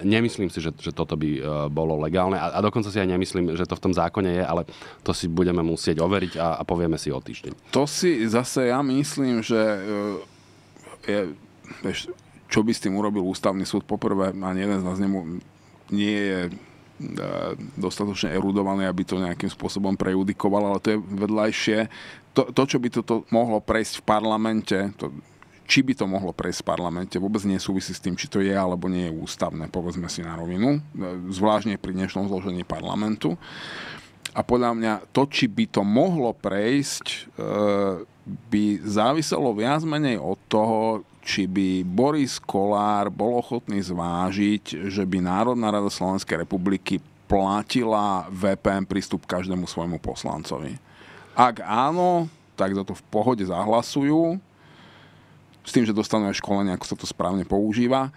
nemyslím si, že, že toto by e, bolo legálne a, a dokonca si aj nemyslím, že to v tom zákone je, ale to si budeme musieť overiť a, a povieme si o týždeň. To si zase ja myslím, že e, je, vieš, čo by s tým urobil ústavný súd? Poprvé, ani jeden z nás nemu, nie je dostatočne erudovaný, aby to nejakým spôsobom prejudikoval, ale to je vedľajšie. To, to čo by toto mohlo prejsť v parlamente, to či by to mohlo prejsť v parlamente, vôbec nie súvisí s tým, či to je alebo nie je ústavné, povedzme si na rovinu, e, zvláštne pri dnešnom zložení parlamentu. A podľa mňa to, či by to mohlo prejsť, e, by záviselo viac menej od toho, či by Boris Kolár bol ochotný zvážiť, že by Národná rada Slovenskej republiky platila VPN prístup každému svojmu poslancovi. Ak áno, tak za to v pohode zahlasujú, s tým, že dostanú aj školenie, ako sa to správne používa.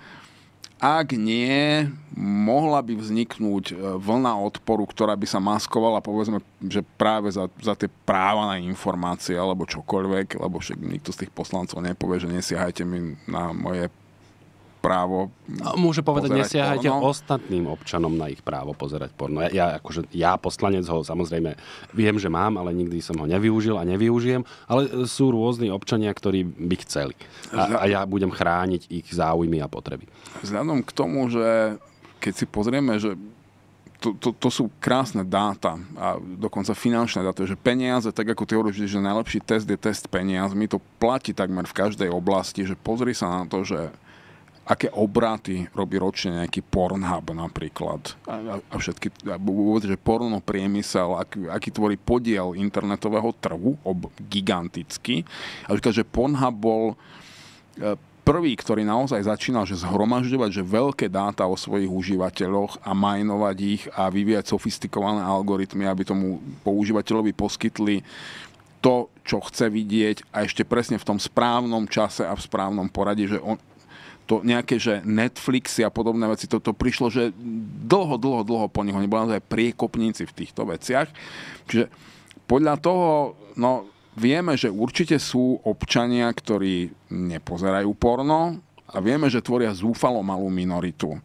Ak nie, mohla by vzniknúť e, vlna odporu, ktorá by sa maskovala, povedzme, že práve za, za tie práva na informácie alebo čokoľvek, lebo však nikto z tých poslancov nepovie, že nesiahajte mi na moje právo... A môže povedať, nesiahajte porno. ostatným občanom na ich právo pozerať porno. Ja, ja, akože, ja poslanec ho samozrejme viem, že mám, ale nikdy som ho nevyužil a nevyužijem, ale sú rôzni občania, ktorí by chceli. A, a ja budem chrániť ich záujmy a potreby. Vzhľadom k tomu, že keď si pozrieme, že to, to, to sú krásne dáta a dokonca finančné dáta, že peniaze, tak ako ty hovoríš, že najlepší test je test peniazmi, to platí takmer v každej oblasti, že pozri sa na to, že aké obraty robí ročne nejaký Pornhub napríklad. A, a všetky, a vôbec, že porno priemysel, aký, aký tvorí podiel internetového trhu, ob, giganticky. A říká, že Pornhub bol e, prvý, ktorý naozaj začínal že zhromažďovať že veľké dáta o svojich užívateľoch a majnovať ich a vyvíjať sofistikované algoritmy, aby tomu používateľovi poskytli to, čo chce vidieť a ešte presne v tom správnom čase a v správnom poradí, že on, to nejaké, že Netflixy a podobné veci, toto to prišlo, že dlho, dlho, dlho po nich, oni boli naozaj priekopníci v týchto veciach. Čiže podľa toho, no vieme, že určite sú občania, ktorí nepozerajú porno a vieme, že tvoria zúfalo malú minoritu.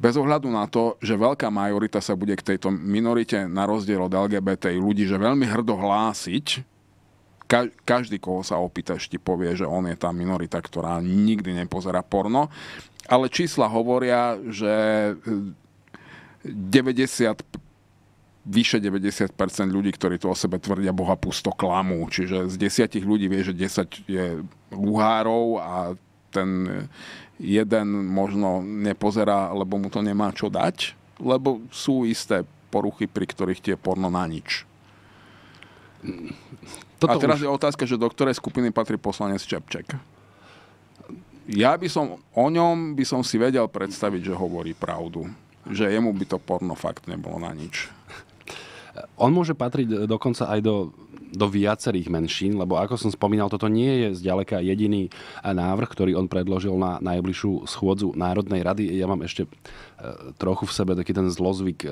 Bez ohľadu na to, že veľká majorita sa bude k tejto minorite na rozdiel od LGBT ľudí, že veľmi hrdo hlásiť, každý, koho sa opýtaš, ti povie, že on je tá minorita, ktorá nikdy nepozerá porno. Ale čísla hovoria, že 90 eh, vyše 90% ľudí, ktorí to o sebe tvrdia, boha pusto klamú. Čiže z desiatich ľudí vie, že 10 je luhárov a ten jeden možno nepozerá, lebo mu to nemá čo dať, lebo sú isté poruchy, pri ktorých tie porno na nič. Toto a teraz už... je otázka, že do ktorej skupiny patrí poslanec Čepček. Ja by som, o ňom by som si vedel predstaviť, že hovorí pravdu. Že jemu by to porno fakt nebolo na nič. On môže patriť dokonca aj do do viacerých menšín, lebo ako som spomínal, toto nie je zďaleka jediný návrh, ktorý on predložil na najbližšiu schôdzu Národnej rady. Ja mám ešte e, trochu v sebe taký ten zlozvyk e,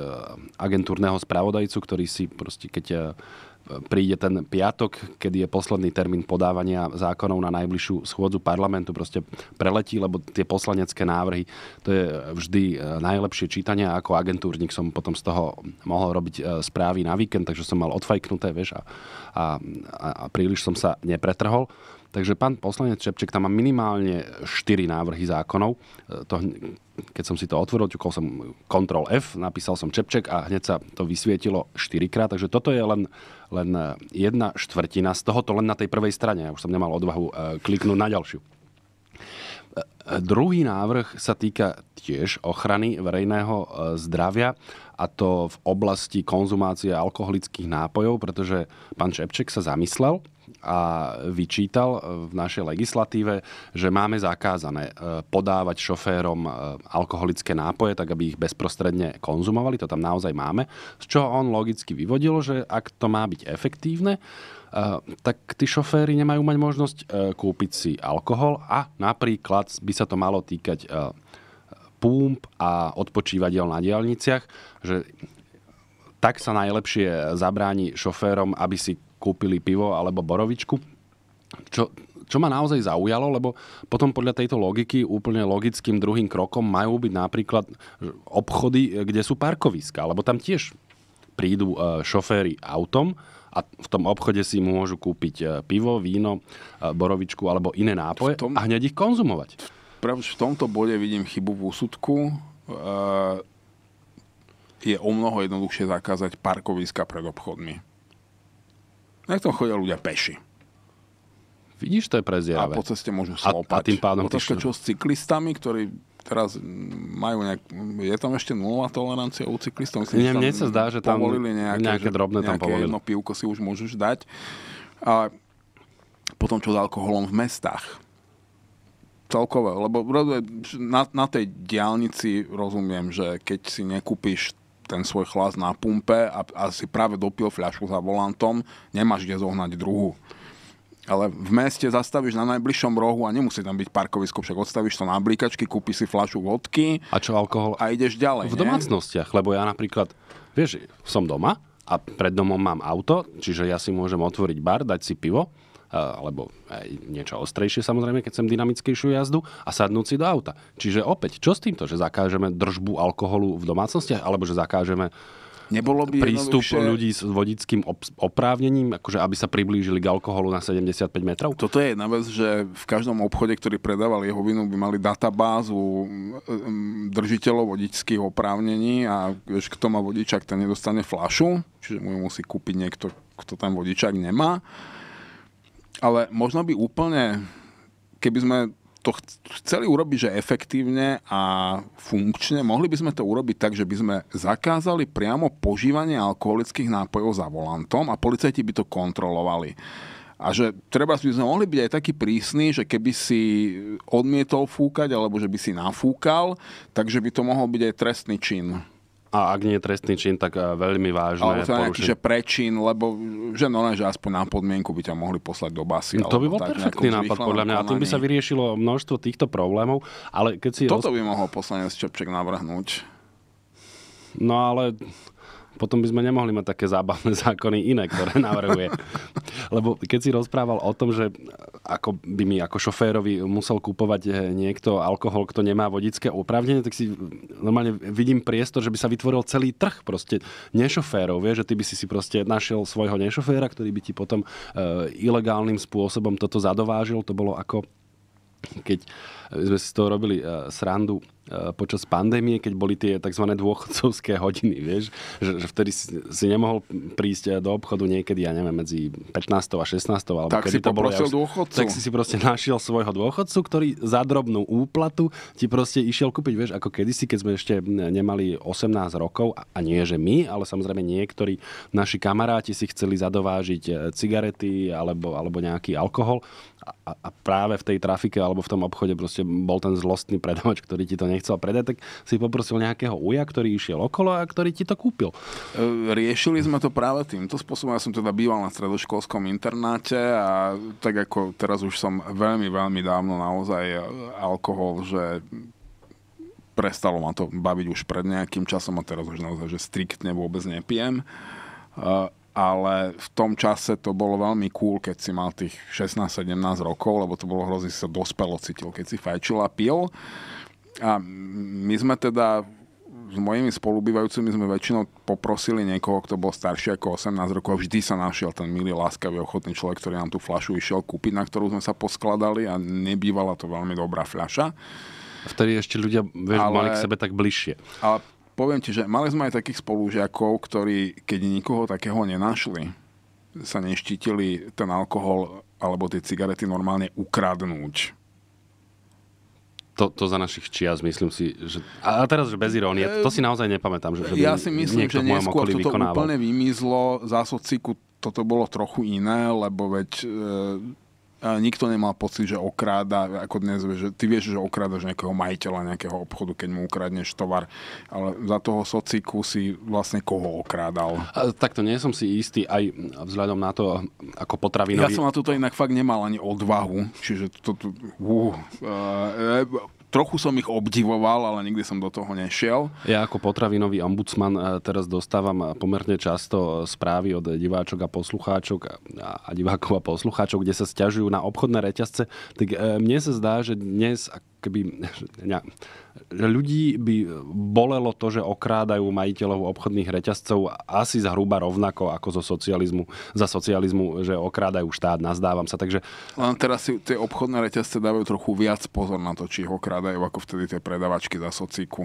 agentúrneho spravodajcu, ktorý si proste, keď e, príde ten piatok, kedy je posledný termín podávania zákonov na najbližšiu schôdzu parlamentu, proste preletí, lebo tie poslanecké návrhy, to je vždy e, najlepšie čítanie a ako agentúrnik som potom z toho mohol robiť e, správy na víkend, takže som mal odfajknuté, vieš, a, a, a príliš som sa nepretrhol. Takže pán poslanec Čepček tam má minimálne 4 návrhy zákonov. E, to, keď som si to otvoril, ťukol som Ctrl F, napísal som Čepček a hneď sa to vysvietilo 4 krát. Takže toto je len, len e, jedna štvrtina z tohoto len na tej prvej strane. Ja už som nemal odvahu e, kliknúť na ďalšiu. Druhý návrh sa týka tiež ochrany verejného zdravia a to v oblasti konzumácie alkoholických nápojov, pretože pán Čepček sa zamyslel, a vyčítal e, v našej legislatíve, že máme zakázané e, podávať šoférom e, alkoholické nápoje, tak aby ich bezprostredne konzumovali, to tam naozaj máme, z čoho on logicky vyvodil, že ak to má byť efektívne, tak tí šoféry nemajú mať možnosť kúpiť si alkohol a napríklad by sa to malo týkať púmp a odpočívadiel na diálniciach, že tak sa najlepšie zabráni šoférom, aby si kúpili pivo alebo borovičku. Čo, čo ma naozaj zaujalo, lebo potom podľa tejto logiky úplne logickým druhým krokom majú byť napríklad obchody, kde sú parkoviska, lebo tam tiež prídu e, šoféry autom a v tom obchode si môžu kúpiť e, pivo, víno, e, borovičku alebo iné nápoje tom, a hneď ich konzumovať. Práve v tomto bode vidím chybu v úsudku. je o mnoho jednoduchšie zakázať parkoviska pred obchodmi. Nech no tam chodia ľudia peši. Vidíš, to je prezieravé. A po ceste môžu slopať. A, a tým pádom Otázka, čo s cyklistami, ktorí teraz majú nejak... Je tam ešte nulová tolerancia u cyklistov? Myslím, mne, mne sa zdá, že tam povolili nejaké, nejaké drobné tam nejaké jedno pivko si už môžeš dať. A potom čo s alkoholom v mestách? celkové, lebo na, na tej diálnici rozumiem, že keď si nekúpiš ten svoj chlas na pumpe a, a si práve dopil fľašu za volantom, nemáš kde zohnať druhú. Ale v meste zastavíš na najbližšom rohu a nemusí tam byť parkovisko, však odstavíš to na blíkačky, kúpiš si fľašu vodky. A čo alkohol? A ideš ďalej. V nie? domácnostiach, lebo ja napríklad, vieš, som doma a pred domom mám auto, čiže ja si môžem otvoriť bar, dať si pivo E, alebo aj niečo ostrejšie samozrejme, keď chcem dynamickejšiu jazdu a sadnúť si do auta. Čiže opäť, čo s týmto, že zakážeme držbu alkoholu v domácnostiach, alebo že zakážeme Nebolo by prístup jednoduchšie... ľudí s vodickým oprávnením, akože aby sa priblížili k alkoholu na 75 metrov? Toto je jedna vec, že v každom obchode, ktorý predával jeho vinu, by mali databázu mm, držiteľov vodických oprávnení a vieš, kto má vodičak, ten nedostane flašu, čiže mu musí kúpiť niekto, kto tam vodičak nemá. Ale možno by úplne, keby sme to chceli urobiť, že efektívne a funkčne, mohli by sme to urobiť tak, že by sme zakázali priamo požívanie alkoholických nápojov za volantom a policajti by to kontrolovali. A že treba by sme mohli byť aj taký prísny, že keby si odmietol fúkať alebo že by si nafúkal, takže by to mohol byť aj trestný čin. A ak nie je trestný čin, tak eh, veľmi vážne Alebo to nejaký, že prečin, lebo že no, že aspoň na podmienku by ťa mohli poslať do basy. No, to by bol tak, perfektný nápad, podľa mňa. A tým by sa vyriešilo množstvo týchto problémov. Ale keď si Toto roz... by mohol poslanec Čepček navrhnúť. No ale potom by sme nemohli mať také zábavné zákony iné, ktoré navrhuje. Lebo keď si rozprával o tom, že ako by mi ako šoférovi musel kúpovať eh, niekto alkohol, kto nemá vodické oprávnenie, tak si normálne vidím priestor, že by sa vytvoril celý trh proste nešoférov, vieš, že ty by si si proste našiel svojho nešoféra, ktorý by ti potom e, ilegálnym spôsobom toto zadovážil. To bolo ako keď sme si z toho robili e, srandu Eh, počas pandémie, keď boli tie tzv. dôchodcovské hodiny, vieš, že, že vtedy si, si nemohol prísť eh, do obchodu niekedy, ja neviem, medzi 15. a 16. alebo tak kedy si to bolo. Ja dôchodcu. Tak si si proste našiel svojho dôchodcu, ktorý za drobnú úplatu ti proste išiel kúpiť, vieš, ako kedysi, keď sme ešte nemali 18 rokov, a nie že my, ale samozrejme niektorí naši kamaráti si chceli zadovážiť eh, cigarety alebo, alebo nejaký alkohol, a, a práve v tej trafike alebo v tom obchode proste bol ten zlostný predavač, ktorý ti to nechcel predať, tak si poprosil nejakého uja, ktorý išiel okolo a ktorý ti to kúpil. E, riešili sme to práve týmto spôsobom. Ja som teda býval na stredoškolskom internáte a tak ako teraz už som veľmi, veľmi dávno naozaj e, alkohol, že prestalo ma to baviť už pred nejakým časom a teraz už naozaj, že striktne vôbec nepijem. E, ale v tom čase to bolo veľmi cool, keď si mal tých 16-17 rokov, lebo to bolo hrozne, si sa dospelo cítil, keď si fajčil a pil. A my sme teda s mojimi spolubývajúcimi sme väčšinou poprosili niekoho, kto bol starší ako 18 rokov a vždy sa našiel ten milý, láskavý, ochotný človek, ktorý nám tú fľašu išiel kúpiť, na ktorú sme sa poskladali a nebývala to veľmi dobrá fľaša. Vtedy ešte ľudia vieš, ale, mali k sebe tak bližšie. Ale poviem ti, že mali sme aj takých spolužiakov, ktorí, keď nikoho takého nenašli, sa neštítili ten alkohol alebo tie cigarety normálne ukradnúť. To, to za našich čias, myslím si. Že... A teraz, že bez irónie, e, to si naozaj nepamätám. Že, že ja si myslím, že neskôr toto vykonával. úplne vymizlo. Za sociku toto bolo trochu iné, lebo veď e, nikto nemal pocit, že okráda, ako dnes, že ty vieš, že okrádaš nejakého majiteľa nejakého obchodu, keď mu ukradneš tovar, ale za toho sociku si vlastne koho okrádal? A, to nie som si istý, aj vzhľadom na to, ako potravinový... Ja som na toto inak fakt nemal ani odvahu, čiže toto... Uh, uh, trochu som ich obdivoval, ale nikdy som do toho nešiel. Ja ako potravinový ombudsman e, teraz dostávam e, pomerne často e, správy od diváčok a poslucháčok a divákov a poslucháčov, kde sa stiažujú na obchodné reťazce. Tak mne sa zdá, že dnes keby... Ne, Že ľudí by bolelo to, že okrádajú majiteľov obchodných reťazcov asi zhruba rovnako ako zo socializmu, za socializmu, že okrádajú štát, nazdávam sa. Takže... Len teraz si tie obchodné reťazce dávajú trochu viac pozor na to, či ich okrádajú, ako vtedy tie predavačky za socíku.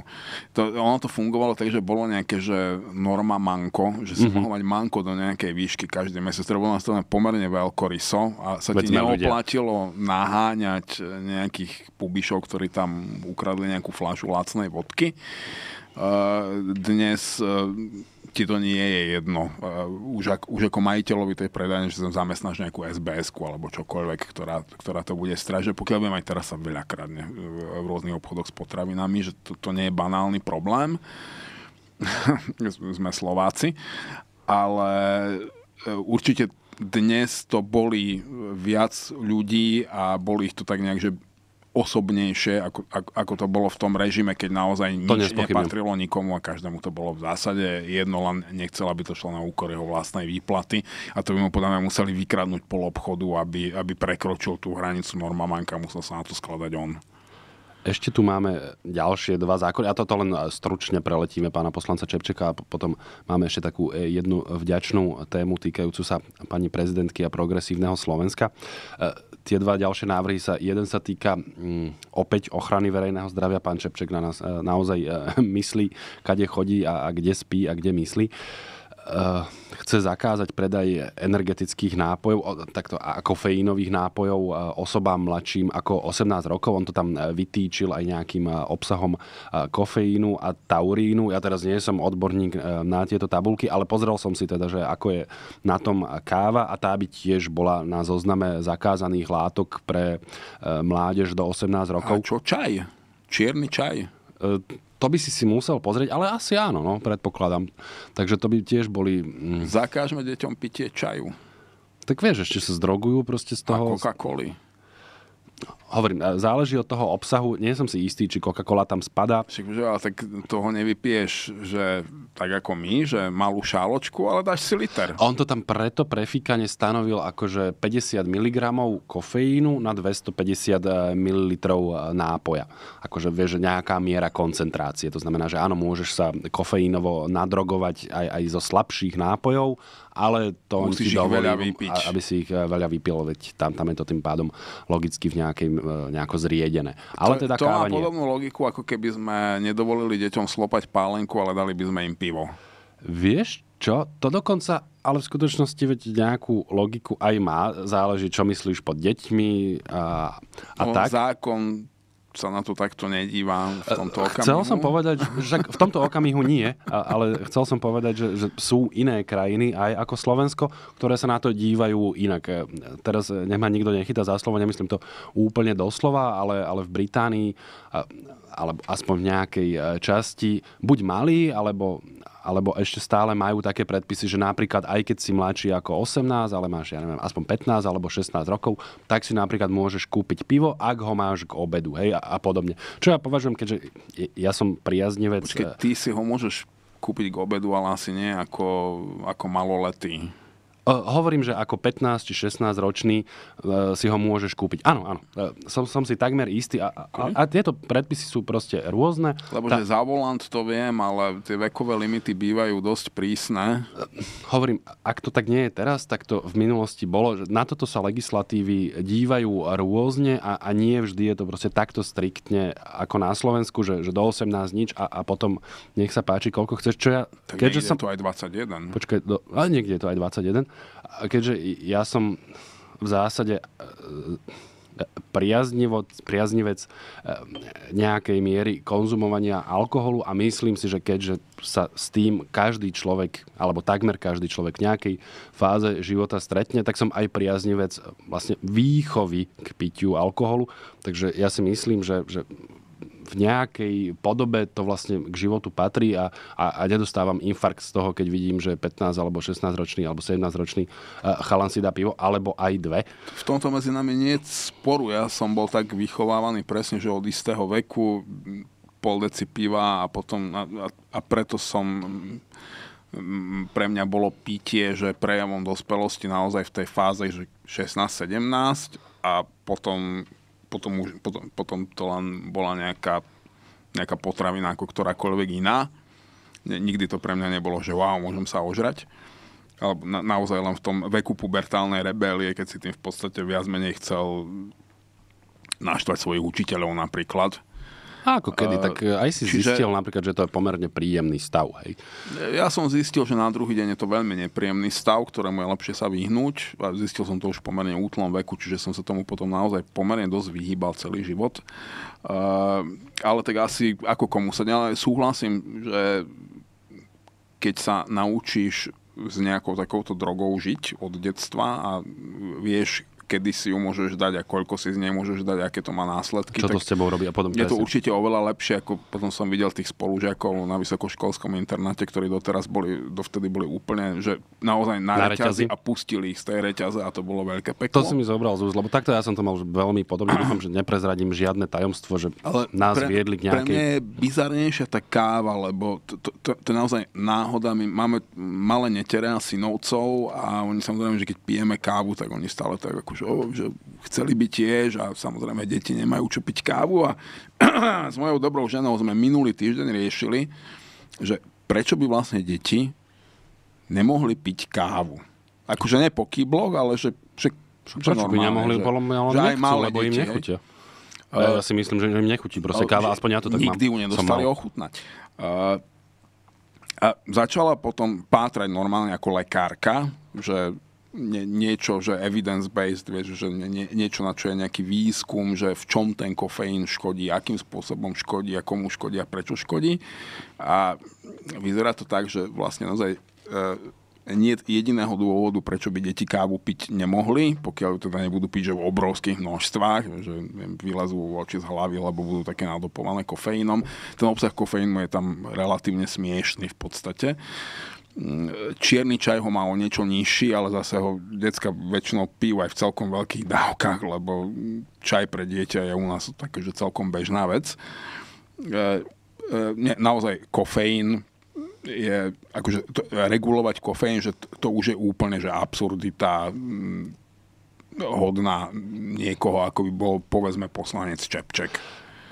To, ono to fungovalo tak, že bolo nejaké, že norma manko, že si mm-hmm. mohol mať manko do nejakej výšky každý mesiac, ktoré bolo nastavené pomerne veľkoryso a sa Veď ti neoplatilo ľudia. naháňať nejakých pubišov, ktorí tam ukradli nejakú flašu nášu lacnej vodky. E, dnes e, ti to nie je jedno. E, už, ak, už ako majiteľovi tej predajne, že som zamestnáš nejakú sbs alebo čokoľvek, ktorá, ktorá to bude stražiť. pokiaľ viem, aj teraz sa veľakrát ne, v rôznych obchodoch s potravinami, že to, to nie je banálny problém. Sme Slováci. Ale určite dnes to boli viac ľudí a boli ich to tak nejak, že osobnejšie, ako, ako, ako to bolo v tom režime, keď naozaj nič to nepatrilo nikomu a každému to bolo v zásade jedno, len nechcel, aby to šlo na úkor jeho vlastnej výplaty a to by mu podľa mňa museli vykradnúť pol obchodu, aby, aby prekročil tú hranicu Norma Manka, musel sa na to skladať on. Ešte tu máme ďalšie dva zákony. A toto len e, stručne preletíme pána poslanca Čepčeka a potom máme ešte takú e, jednu vďačnú tému týkajúcu sa pani prezidentky a progresívneho Slovenska. E, tie dva ďalšie návrhy sa, jeden sa týka mm, opäť ochrany verejného zdravia. Pán Čepček na nás naozaj myslí, kade chodí a, a kde spí a kde myslí. Eh, chce zakázať predaj energetických nápojov, takto a kofeínových nápojov eh, osobám mladším ako 18 rokov. On to tam eh, vytýčil aj nejakým obsahom kofeínu a taurínu. Ja teraz nie som odborník na tieto tabulky, ale pozrel som si teda, že ako je na tom káva a tá by tiež bola na zozname zakázaných látok pre mládež do 18 rokov. A čo čaj? Čierny čaj? E- to by si si musel pozrieť, ale asi áno, no, predpokladám. Takže to by tiež boli... Mm. Zakážme deťom pitie čaju. Tak vieš, ešte sa zdrogujú proste z toho... A Coca-Coli. No, hovorím, e, záleží od toho obsahu. Nie som si istý, či Coca-Cola tam spadá. Však, ale tak toho nevypiješ, že tak ako my, že malú šáločku, ale dáš si liter. On to tam preto prefíkane stanovil akože 50 mg kofeínu na 250 e, ml e, nápoja. Akože vieš, nejaká miera koncentrácie. To znamená, že áno, môžeš sa kofeínovo nadrogovať aj, aj zo slabších nápojov, ale to Musíš on si dovolí, veľa vypiť. aby si ich veľa vypil, veď tam, tam je to tým pádom logicky v nejakej E, nejako zriedené. Ale to, teda to má podobnú logiku, ako keby sme nedovolili deťom slopať pálenku, ale dali by sme im pivo. Vieš čo? To dokonca, ale v skutočnosti veď nejakú logiku aj má. Záleží, čo myslíš pod deťmi a, a no, tak. Zákon sa na to takto nedívam v e, tomto okamihu? Chcel som povedať, že v tomto okamihu nie, ale chcel som povedať, že, že sú iné krajiny, aj ako Slovensko, ktoré sa na to dívajú inak. E, teraz e, nech ma nikto nechyta za slovo, nemyslím to úplne doslova, ale, ale v Británii, alebo aspoň v nejakej časti, buď mali, alebo alebo ešte stále majú také predpisy, že napríklad aj keď si mladší ako 18, ale máš, ja neviem, aspoň 15 alebo 16 rokov, tak si napríklad môžeš kúpiť pivo, ak ho máš k obedu, hej, a, a podobne. Čo ja považujem, keďže ja som priaznivec... Počkej, eh, ty si ho môžeš kúpiť k obedu, ale asi nie ako, ako maloletý. Eh, hovorím, že ako 15 či 16 ročný eh, si ho môžeš kúpiť. Áno, áno. Eh, som, som si takmer istý. A, a, a tieto predpisy sú proste rôzne. Lebo tá... že za volant to viem, ale tie vekové limity bývajú dosť prísne. Hovorím, ak to tak nie je teraz, tak to v minulosti bolo. Že na toto sa legislatívy dívajú rôzne a, a nie vždy je to proste takto striktne ako na Slovensku, že, že do 18 nič a, a potom nech sa páči, koľko chceš. Čo ja, tak keďže som... to aj 21. Počkaj, do... ale niekde je to aj 21. A keďže ja som v zásade e, priaznivec e, nejakej miery konzumovania alkoholu a myslím si, že keďže sa s tým každý človek, alebo takmer každý človek v nejakej fáze života stretne, tak som aj priaznivec e, vlastne výchovy k pitiu alkoholu. Takže ja si myslím, že, že v nejakej podobe to vlastne k životu patrí a, a, a nedostávam infarkt z toho, keď vidím, že 15 alebo 16 ročný alebo 17 ročný e, chalan si dá pivo, alebo aj dve. V tomto medzi nami nie je sporu. Ja som bol tak vychovávaný presne, že od istého veku pol deci piva a potom a, a, a preto som pre mňa bolo pitie, že prejavom dospelosti naozaj v tej fáze, že 16-17 a potom potom, už, potom, potom to len bola nejaká, nejaká potravina ako ktorákoľvek iná. Nikdy to pre mňa nebolo, že wow, môžem sa ožrať. Alebo na, naozaj len v tom veku pubertálnej rebelie, keď si tým v podstate viac menej chcel naštvať svojich učiteľov napríklad a ako kedy, tak e, aj si čiže, zistil napríklad, že to je pomerne príjemný stav, hej? Ja som zistil, že na druhý deň je to veľmi nepríjemný stav, ktorému je lepšie sa vyhnúť. A zistil som to už pomerne útlom veku, čiže som sa tomu potom naozaj pomerne dosť vyhýbal celý život. Uh, ale tak asi ako komu sa ďalej súhlasím, že keď sa naučíš s nejakou takouto drogou žiť od detstva a vieš, kedy si ju môžeš dať a koľko si z nej môžeš dať, aké to má následky. Čo to s tebou robí a potom Je to určite oveľa lepšie, ako potom som videl tých spolužiakov na vysokoškolskom internáte, ktorí doteraz boli, dovtedy boli úplne, že naozaj na, na reťazi, reťazi a pustili ich z tej reťaze a to bolo veľké peklo. To si mi zobral z úz, lebo takto ja som to mal už veľmi podobne, dúfam, že neprezradím žiadne tajomstvo, že Ale nás pre, viedli k nejakej... Pre mňa je bizarnejšia tá káva, lebo to, to, to, to je naozaj náhoda. My máme malé netere a synovcov a oni samozrejme, že keď pijeme kávu, tak oni stále tak ako že, že chceli by tiež a samozrejme deti nemajú čo piť kávu a s mojou dobrou ženou sme minulý týždeň riešili, že prečo by vlastne deti nemohli piť kávu. Akože ne po kybloch, ale že, že, že Prečo normálne, by nemohli, že, ale že aj malé deti, im nechutia. Uh, ja si myslím, že im nechutí proste káva, aspoň ja to tak Nikdy mám. ju nedostali ochutnať. Uh, a začala potom pátrať normálne ako lekárka, že nie, niečo, že evidence-based, vieš, že nie, niečo, na čo je nejaký výskum, že v čom ten kofeín škodí, akým spôsobom škodí a komu škodí a prečo škodí. A vyzerá to tak, že vlastne naozaj e, nie jediného dôvodu, prečo by deti kávu piť nemohli, pokiaľ teda nebudú piť že v obrovských množstvách, že vylezú oči z hlavy, lebo budú také nadopované kofeínom. Ten obsah kofeínu je tam relatívne smiešný v podstate. Mm, čierny čaj ho má o niečo nižší, ale zase ho decka väčšinou pijú aj v celkom veľkých dávkach, lebo čaj pre dieťa je u nás také, že celkom bežná vec. E, e, naozaj kofeín je, akože to, regulovať kofeín, že to, to už je úplne, že absurdita mm, hodná niekoho, ako by bol, povedzme, poslanec Čepček.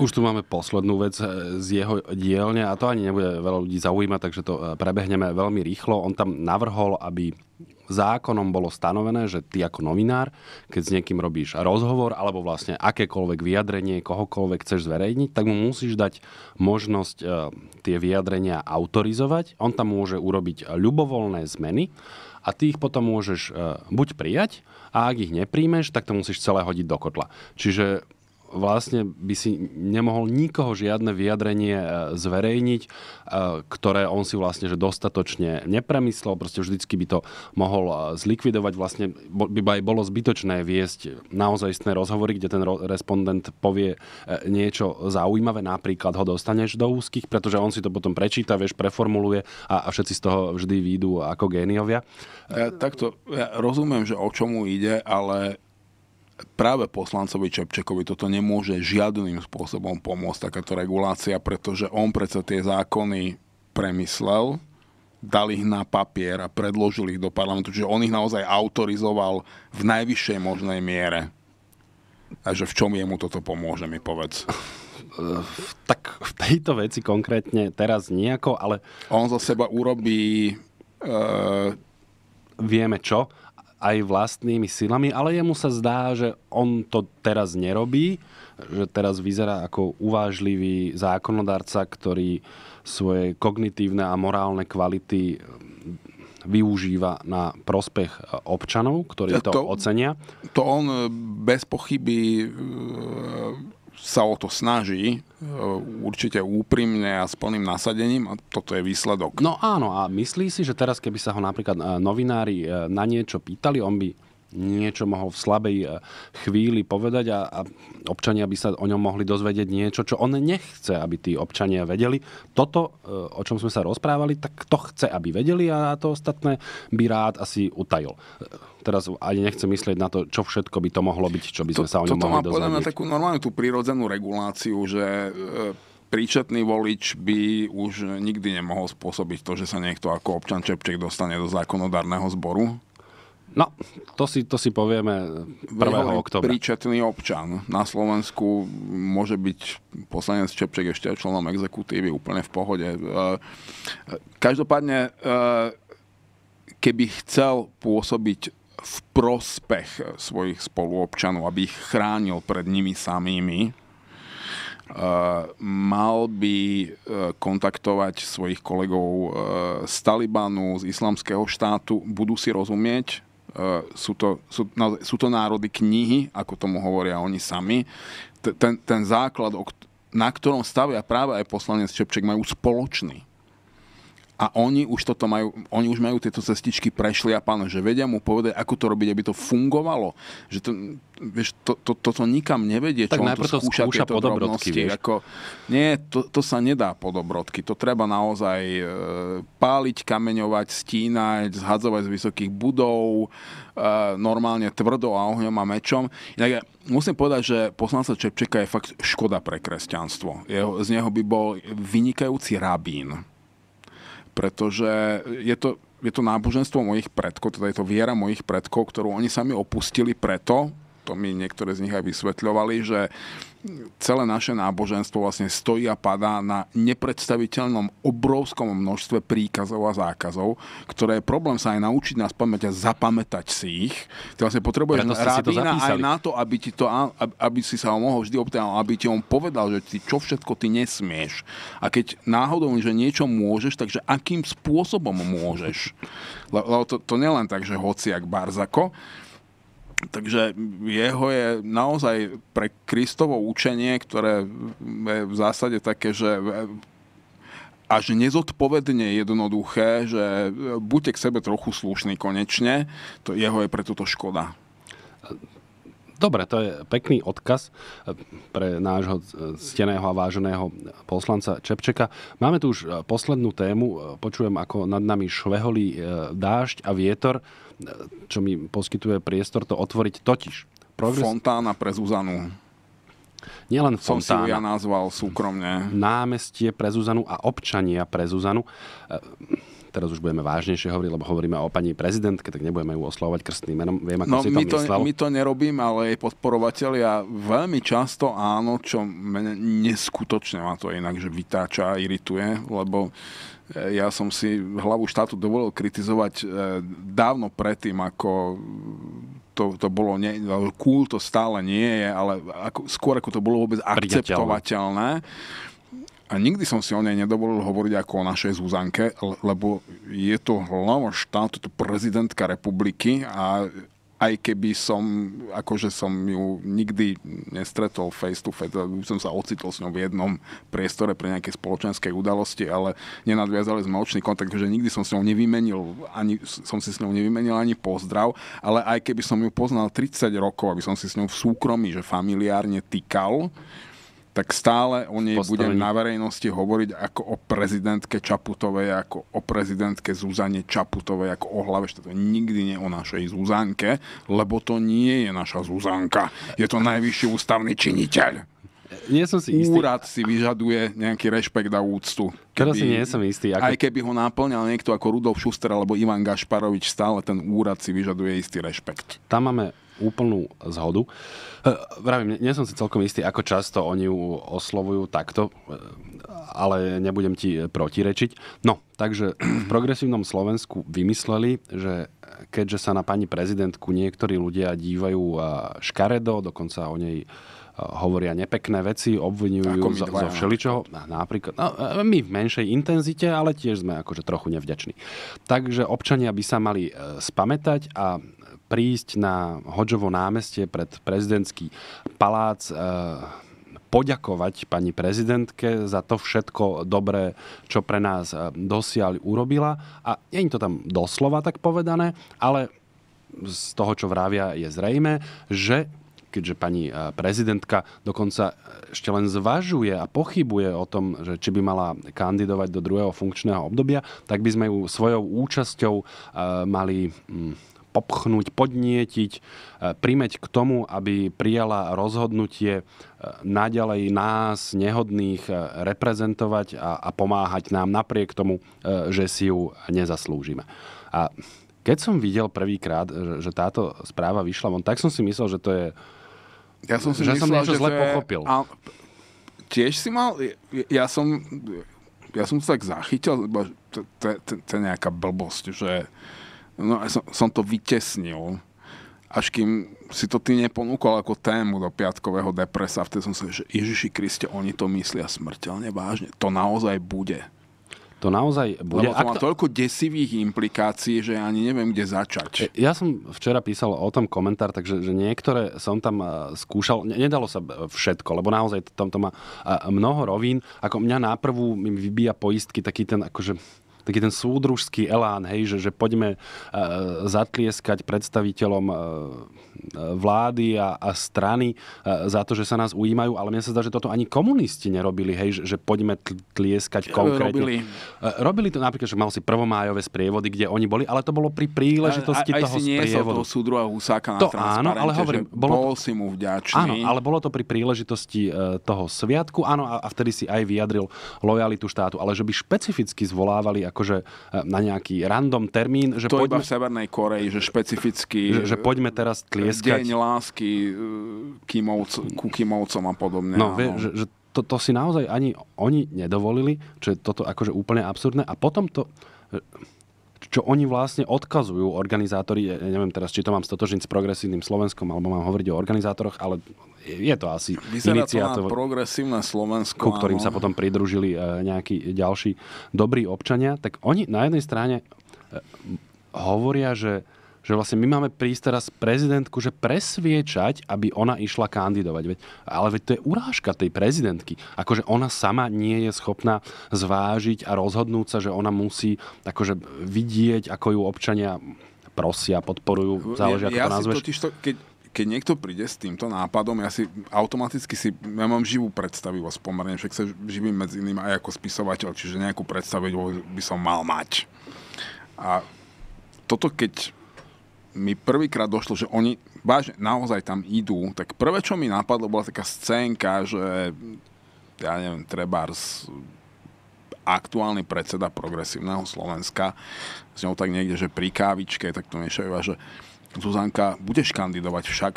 Už tu máme poslednú vec eh, z jeho dielne a to ani nebude veľa ľudí zaujímať, takže to eh, prebehneme veľmi rýchlo. On tam navrhol, aby zákonom bolo stanovené, že ty ako novinár, keď s niekým robíš rozhovor alebo vlastne akékoľvek vyjadrenie, kohokoľvek chceš zverejniť, tak mu musíš dať možnosť eh, tie vyjadrenia autorizovať. On tam môže urobiť ľubovoľné zmeny a ty ich potom môžeš buď prijať a ak ich nepríjmeš, tak to musíš celé hodiť do kotla. Čiže vlastne by si nemohol nikoho žiadne vyjadrenie e, zverejniť, e, ktoré on si vlastne že dostatočne nepremyslel, proste vždycky by to mohol e, zlikvidovať, vlastne by aj bolo zbytočné viesť istné rozhovory, kde ten respondent povie niečo zaujímavé, napríklad ho dostaneš do úzkých, pretože on si to potom prečíta, vieš, preformuluje a, a všetci z toho vždy výjdu ako géniovia. Ja, takto, ja rozumiem, že o čomu ide, ale práve poslancovi Čepčekovi toto nemôže žiadnym spôsobom pomôcť takáto regulácia, pretože on predsa tie zákony premyslel, dal ich na papier a predložil ich do parlamentu, čiže on ich naozaj autorizoval v najvyššej možnej miere. A že v čom jemu toto pomôže, mi povedz. Tak v tejto veci konkrétne teraz nejako, ale... On za seba urobí... E... Vieme čo, aj vlastnými silami, ale jemu sa zdá, že on to teraz nerobí, že teraz vyzerá ako uvážlivý zákonodárca, ktorý svoje kognitívne a morálne kvality mm, využíva na prospech e, občanov, ktorí to, to ocenia. To on e, bez pochyby e, sa o to snaží, e, určite úprimne a s plným nasadením a toto je výsledok. No áno, a myslí si, že teraz keby sa ho napríklad e, novinári e, na niečo pýtali, on by niečo mohol v slabej eh, chvíli povedať a, a občania by sa o ňom mohli dozvedieť niečo, čo on nechce, aby tí občania vedeli. Toto, eh, o čom sme sa rozprávali, tak to chce, aby vedeli a to ostatné by rád asi utajil. Eh, teraz ani nechcem myslieť na to, čo všetko by to mohlo byť, čo by sme to, sa o ňom mohli dozvedieť. Toto má na takú normálnu tú prírodzenú reguláciu, že príčetný volič by už nikdy nemohol spôsobiť to, že sa niekto ako občan Čepček dostane do zákonodárneho zboru No, to si, to si povieme 1. oktobra. Príčetný občan na Slovensku môže byť poslanec Čepček ešte členom exekutívy úplne v pohode. E, každopádne, e, keby chcel pôsobiť v prospech svojich spoluobčanov, aby ich chránil pred nimi samými, e, mal by kontaktovať svojich kolegov z Talibanu, z islamského štátu, budú si rozumieť, Eh, sú to, sú, sú to národy knihy, ako tomu hovoria oni sami. T- ten, ten základ, na ktorom stavia práve aj poslanec Čepček, majú spoločný a oni už toto majú, oni už majú tieto cestičky prešli a pán, že vedia mu povedať, ako to robiť, aby to fungovalo. Že to, vieš, to, to, toto nikam nevedie, tak čo on to skúša, skúša tieto drobnosti. vieš. Ako, nie, to, to sa nedá dobrodky. To treba naozaj e, páliť, kameňovať, stínať, zhadzovať z vysokých budov, e, normálne tvrdo a ohňom a mečom. Inak ja musím povedať, že poslanca Čepčeka je fakt škoda pre kresťanstvo. Jeho, z neho by bol vynikajúci rabín pretože je to, je to náboženstvo mojich predkov, teda je to viera mojich predkov, ktorú oni sami opustili preto, to mi niektoré z nich aj vysvetľovali, že celé naše náboženstvo vlastne stojí a padá na nepredstaviteľnom obrovskom množstve príkazov a zákazov, ktoré je problém sa aj naučiť nás a zapamätať si ich. Ty vlastne potrebuješ rádina aj na to, aby, ti to, aby si sa ho mohol vždy obtávať, aby ti on povedal, že ty, čo všetko ty nesmieš. A keď náhodou, že niečo môžeš, takže akým spôsobom môžeš. Lebo to, to nielen tak, že hociak barzako, Takže jeho je naozaj pre Kristovo učenie, ktoré je v zásade také, že až nezodpovedne jednoduché, že buďte k sebe trochu slušný konečne, to jeho je pre toto škoda. Dobre, to je pekný odkaz pre nášho steného a váženého poslanca Čepčeka. Máme tu už poslednú tému. Počujem, ako nad nami šveholí e, dážď a vietor čo mi poskytuje priestor to otvoriť totiž. Progres... Fontána pre Zuzanu. Nielen Som Fontána. Som si ju ja nazval súkromne. Námestie pre Zuzanu a občania pre Zuzanu. E, teraz už budeme vážnejšie hovoriť, lebo hovoríme o pani prezidentke, tak nebudeme ju oslovať krstným menom. Viem, ako no, si my to, myslel. my to nerobím, ale jej podporovatelia veľmi často áno, čo mene neskutočne ma to inak, že vytáča a irituje, lebo E, ja som si hlavu štátu dovolil kritizovať e, dávno predtým, ako to, to bolo, ne, no, cool to stále nie je, ale ako, skôr ako to bolo vôbec akceptovateľné. A nikdy som si o nej nedovolil hovoriť ako o našej Zuzanke, lebo je to hlava štátu, to prezidentka republiky a aj keby som, akože som ju nikdy nestretol face to face, som sa ocitol s ňou v jednom priestore pre nejaké spoločenské udalosti, ale nenadviazali sme očný kontakt, že nikdy som s ňou nevymenil, ani, som si s ňou nevymenil ani pozdrav, ale aj keby som ju poznal 30 rokov, aby som si s ňou v súkromí, že familiárne týkal, tak stále o nej postavení. budem na verejnosti hovoriť ako o prezidentke Čaputovej, ako o prezidentke Zuzane Čaputovej, ako o hlave štátu. Nikdy nie o našej Zuzanke, lebo to nie je naša Zuzanka. Je to najvyšší ústavný činiteľ. Nie som si istý. Úrad si vyžaduje nejaký rešpekt a úctu. Keby, Teraz si nie som istý. Ako... Aj keby ho náplňal niekto ako Rudolf Šuster alebo Ivan Gašparovič, stále ten úrad si vyžaduje istý rešpekt. Tam máme úplnú zhodu. E, vravím, nie som si celkom istý, ako často oni ju oslovujú takto, e, ale nebudem ti protirečiť. No, takže v progresívnom Slovensku vymysleli, že keďže sa na pani prezidentku niektorí ľudia dívajú e, škaredo, dokonca o nej hovoria nepekné veci, obvinujú zo, zo všeličoho. No. Napríklad, no, my v menšej intenzite, ale tiež sme akože trochu nevďační. Takže občania by sa mali spamätať a prísť na Hoďovo námestie pred prezidentský palác eh, poďakovať pani prezidentke za to všetko dobré, čo pre nás eh, dosiaľ urobila. A je to tam doslova tak povedané, ale z toho, čo vravia, je zrejme, že keďže pani eh, prezidentka dokonca ešte len zvažuje a pochybuje o tom, že či by mala kandidovať do druhého funkčného obdobia, tak by sme ju svojou účasťou mali mm, popchnúť, podnietiť, e, primeť k tomu, aby prijala rozhodnutie e, naďalej nás, nehodných, e, reprezentovať a, a pomáhať nám napriek tomu, že si ju nezaslúžime. A keď som videl prvýkrát, že táto správa vyšla von, tak som si myslel, že to je... Ja som si že myslel, som niečo že zle je... pochopil. A tiež si mal... Ja som... Ja som sa tak zachytil, lebo to je nejaká blbosť, že no, som, som to vytesnil až kým si to ty neponúkol ako tému do piatkového depresa, vtedy som si že Ježiši Kriste, oni to myslia smrteľne vážne. To naozaj bude. To naozaj bude. Lebo to má to... toľko desivých implikácií, že ani neviem, kde začať. E, ja som včera písal o tom komentár, takže že niektoré som tam e, skúšal. Nedalo sa e, všetko, lebo naozaj tam to má mnoho rovín. Ako mňa náprvu mi vybíja poistky taký ten akože taký ten súdružský elán, hej, že, že poďme e, zatlieskať predstaviteľom e, e, vlády a, a strany za to, že sa nás ujímajú, ale mne sa zdá, že toto ani komunisti nerobili, hej, že, že poďme tlieskať konkrétne. Robili. Robili to napríklad, že mal si prvomájové sprievody, kde oni boli, ale to bolo pri príležitosti aj, aj, toho si sprievodu. toho súdru a husáka na to áno, ale hovorím, bolo, bol si mu vďačný. Áno, ale bolo to pri príležitosti toho sviatku, áno, a, a vtedy si aj vyjadril lojalitu štátu, ale že by špecificky zvolávali akože e, na nejaký random termín. Že to poďme, iba v Severnej Koreji, že špecificky... Že, že poďme teraz e, tlieskať... Deň lásky e, kimovc, ku kimovcom a podobne. No, vie, že, že to, to si naozaj ani oni nedovolili, čo je toto akože úplne absurdné. A potom to čo oni vlastne odkazujú organizátori, ja neviem teraz, či to mám stotožiť s progresívnym Slovenskom, alebo mám hovoriť o organizátoroch, ale je to asi Vyzerá iniciatíva. To progresívne Slovensko. Ku ktorým áno. sa potom pridružili e, nejakí ďalší dobrí občania. Tak oni na jednej strane e, hovoria, že že vlastne my máme prísť teraz prezidentku, že presviečať, aby ona išla kandidovať. Veď, ale veď to je urážka tej prezidentky. Akože ona sama nie je schopná zvážiť a rozhodnúť sa, že ona musí akože vidieť, ako ju občania prosia, podporujú, záleží, ja, ako ja to nazveš. Totiž to, keď keď niekto príde s týmto nápadom, ja si automaticky si, ja mám živú predstavivosť pomerne, však sa živím medzi iným aj ako spisovateľ, čiže nejakú predstavivosť by som mal mať. A toto keď mi prvýkrát došlo, že oni vážne naozaj tam idú, tak prvé, čo mi napadlo, bola taká scénka, že ja neviem, trebárs aktuálny predseda progresívneho Slovenska, s ňou tak niekde, že pri kávičke, tak to miešajú a že Zuzanka, budeš kandidovať však?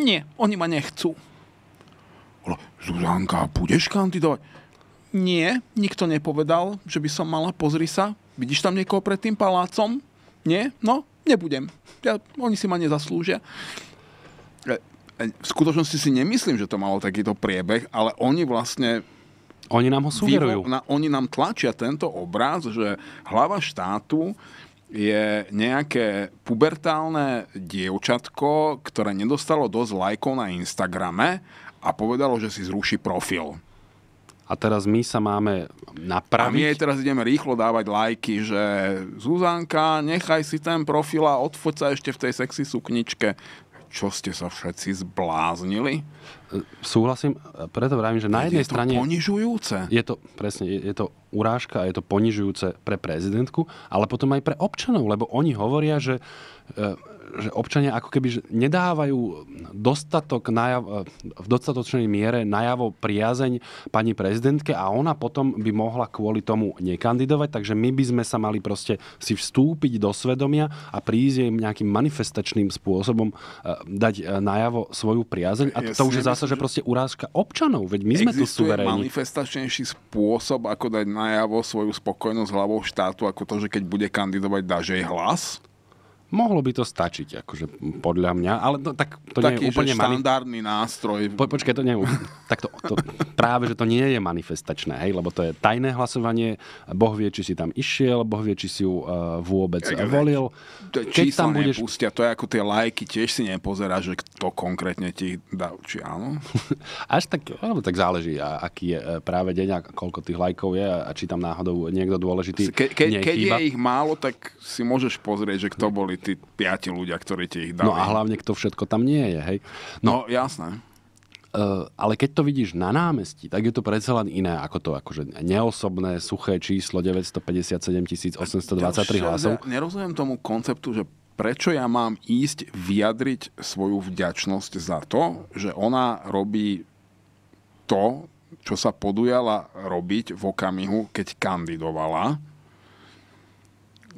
Nie, oni ma nechcú. Ale Zuzanka, budeš kandidovať? Nie, nikto nepovedal, že by som mala, pozri sa. Vidíš tam niekoho pred tým palácom? Nie? No, nebudem. Ja, oni si ma nezaslúžia. E, e, v skutočnosti si nemyslím, že to malo takýto priebeh, ale oni vlastne oni nám ho sugerujú. Vývo, na, oni nám tlačia tento obraz, že hlava štátu je nejaké pubertálne dievčatko, ktoré nedostalo dosť lajkov na Instagrame a povedalo, že si zruší profil. A teraz my sa máme napraviť. A my aj teraz ideme rýchlo dávať lajky, že Zuzanka, nechaj si ten profil a odfoď sa ešte v tej sexy sukničke. Čo ste sa všetci zbláznili? Súhlasím, preto vravím, že na jednej je to strane... ponižujúce. Je to, presne, je, je to urážka a je to ponižujúce pre prezidentku, ale potom aj pre občanov, lebo oni hovoria, že e, že občania ako keby že nedávajú dostatok najav, v dostatočnej miere najavo priazeň pani prezidentke a ona potom by mohla kvôli tomu nekandidovať, takže my by sme sa mali proste si vstúpiť do svedomia a prísť jej nejakým manifestačným spôsobom eh, dať eh, najavo svoju priazeň. A to, to už je zase, že proste urážka občanov, veď my sme tu suverení. manifestačnejší spôsob, ako dať najavo svoju spokojnosť hlavou štátu, ako to, že keď bude kandidovať, dáže jej hlas? Mohlo by to stačiť, akože podľa mňa, ale to, no, tak to Taký, nie je úplne... Taký, štandardný mani... nástroj. Po, počkaj, to nie je... tak to, to, práve, že to nie je manifestačné, hej, lebo to je tajné hlasovanie, Boh vie, či si tam išiel, Boh vie, či si ju uh, vôbec ja, volil. To, Keď tam budeš... nepustia, to je ako tie lajky, tiež si nepozerá, že kto konkrétne ti dá, či áno? Až tak, alebo tak záleží, aký je e, práve deň a koľko tých lajkov je a či tam náhodou niekto dôležitý ke, ke, Keď je ich málo, tak si môžeš pozrieť, že kto boli tí piati ľudia, ktorí ti ich no dali. No a hlavne, kto všetko tam nie je, hej? No, no jasné. Uh, ale keď to vidíš na námestí, tak je to predsa len iné ako to akože neosobné, suché číslo 957 823 hlasov. Ja nerozumiem tomu konceptu, že prečo ja mám ísť vyjadriť svoju vďačnosť za to, že ona robí to, čo sa podujala robiť v okamihu, keď kandidovala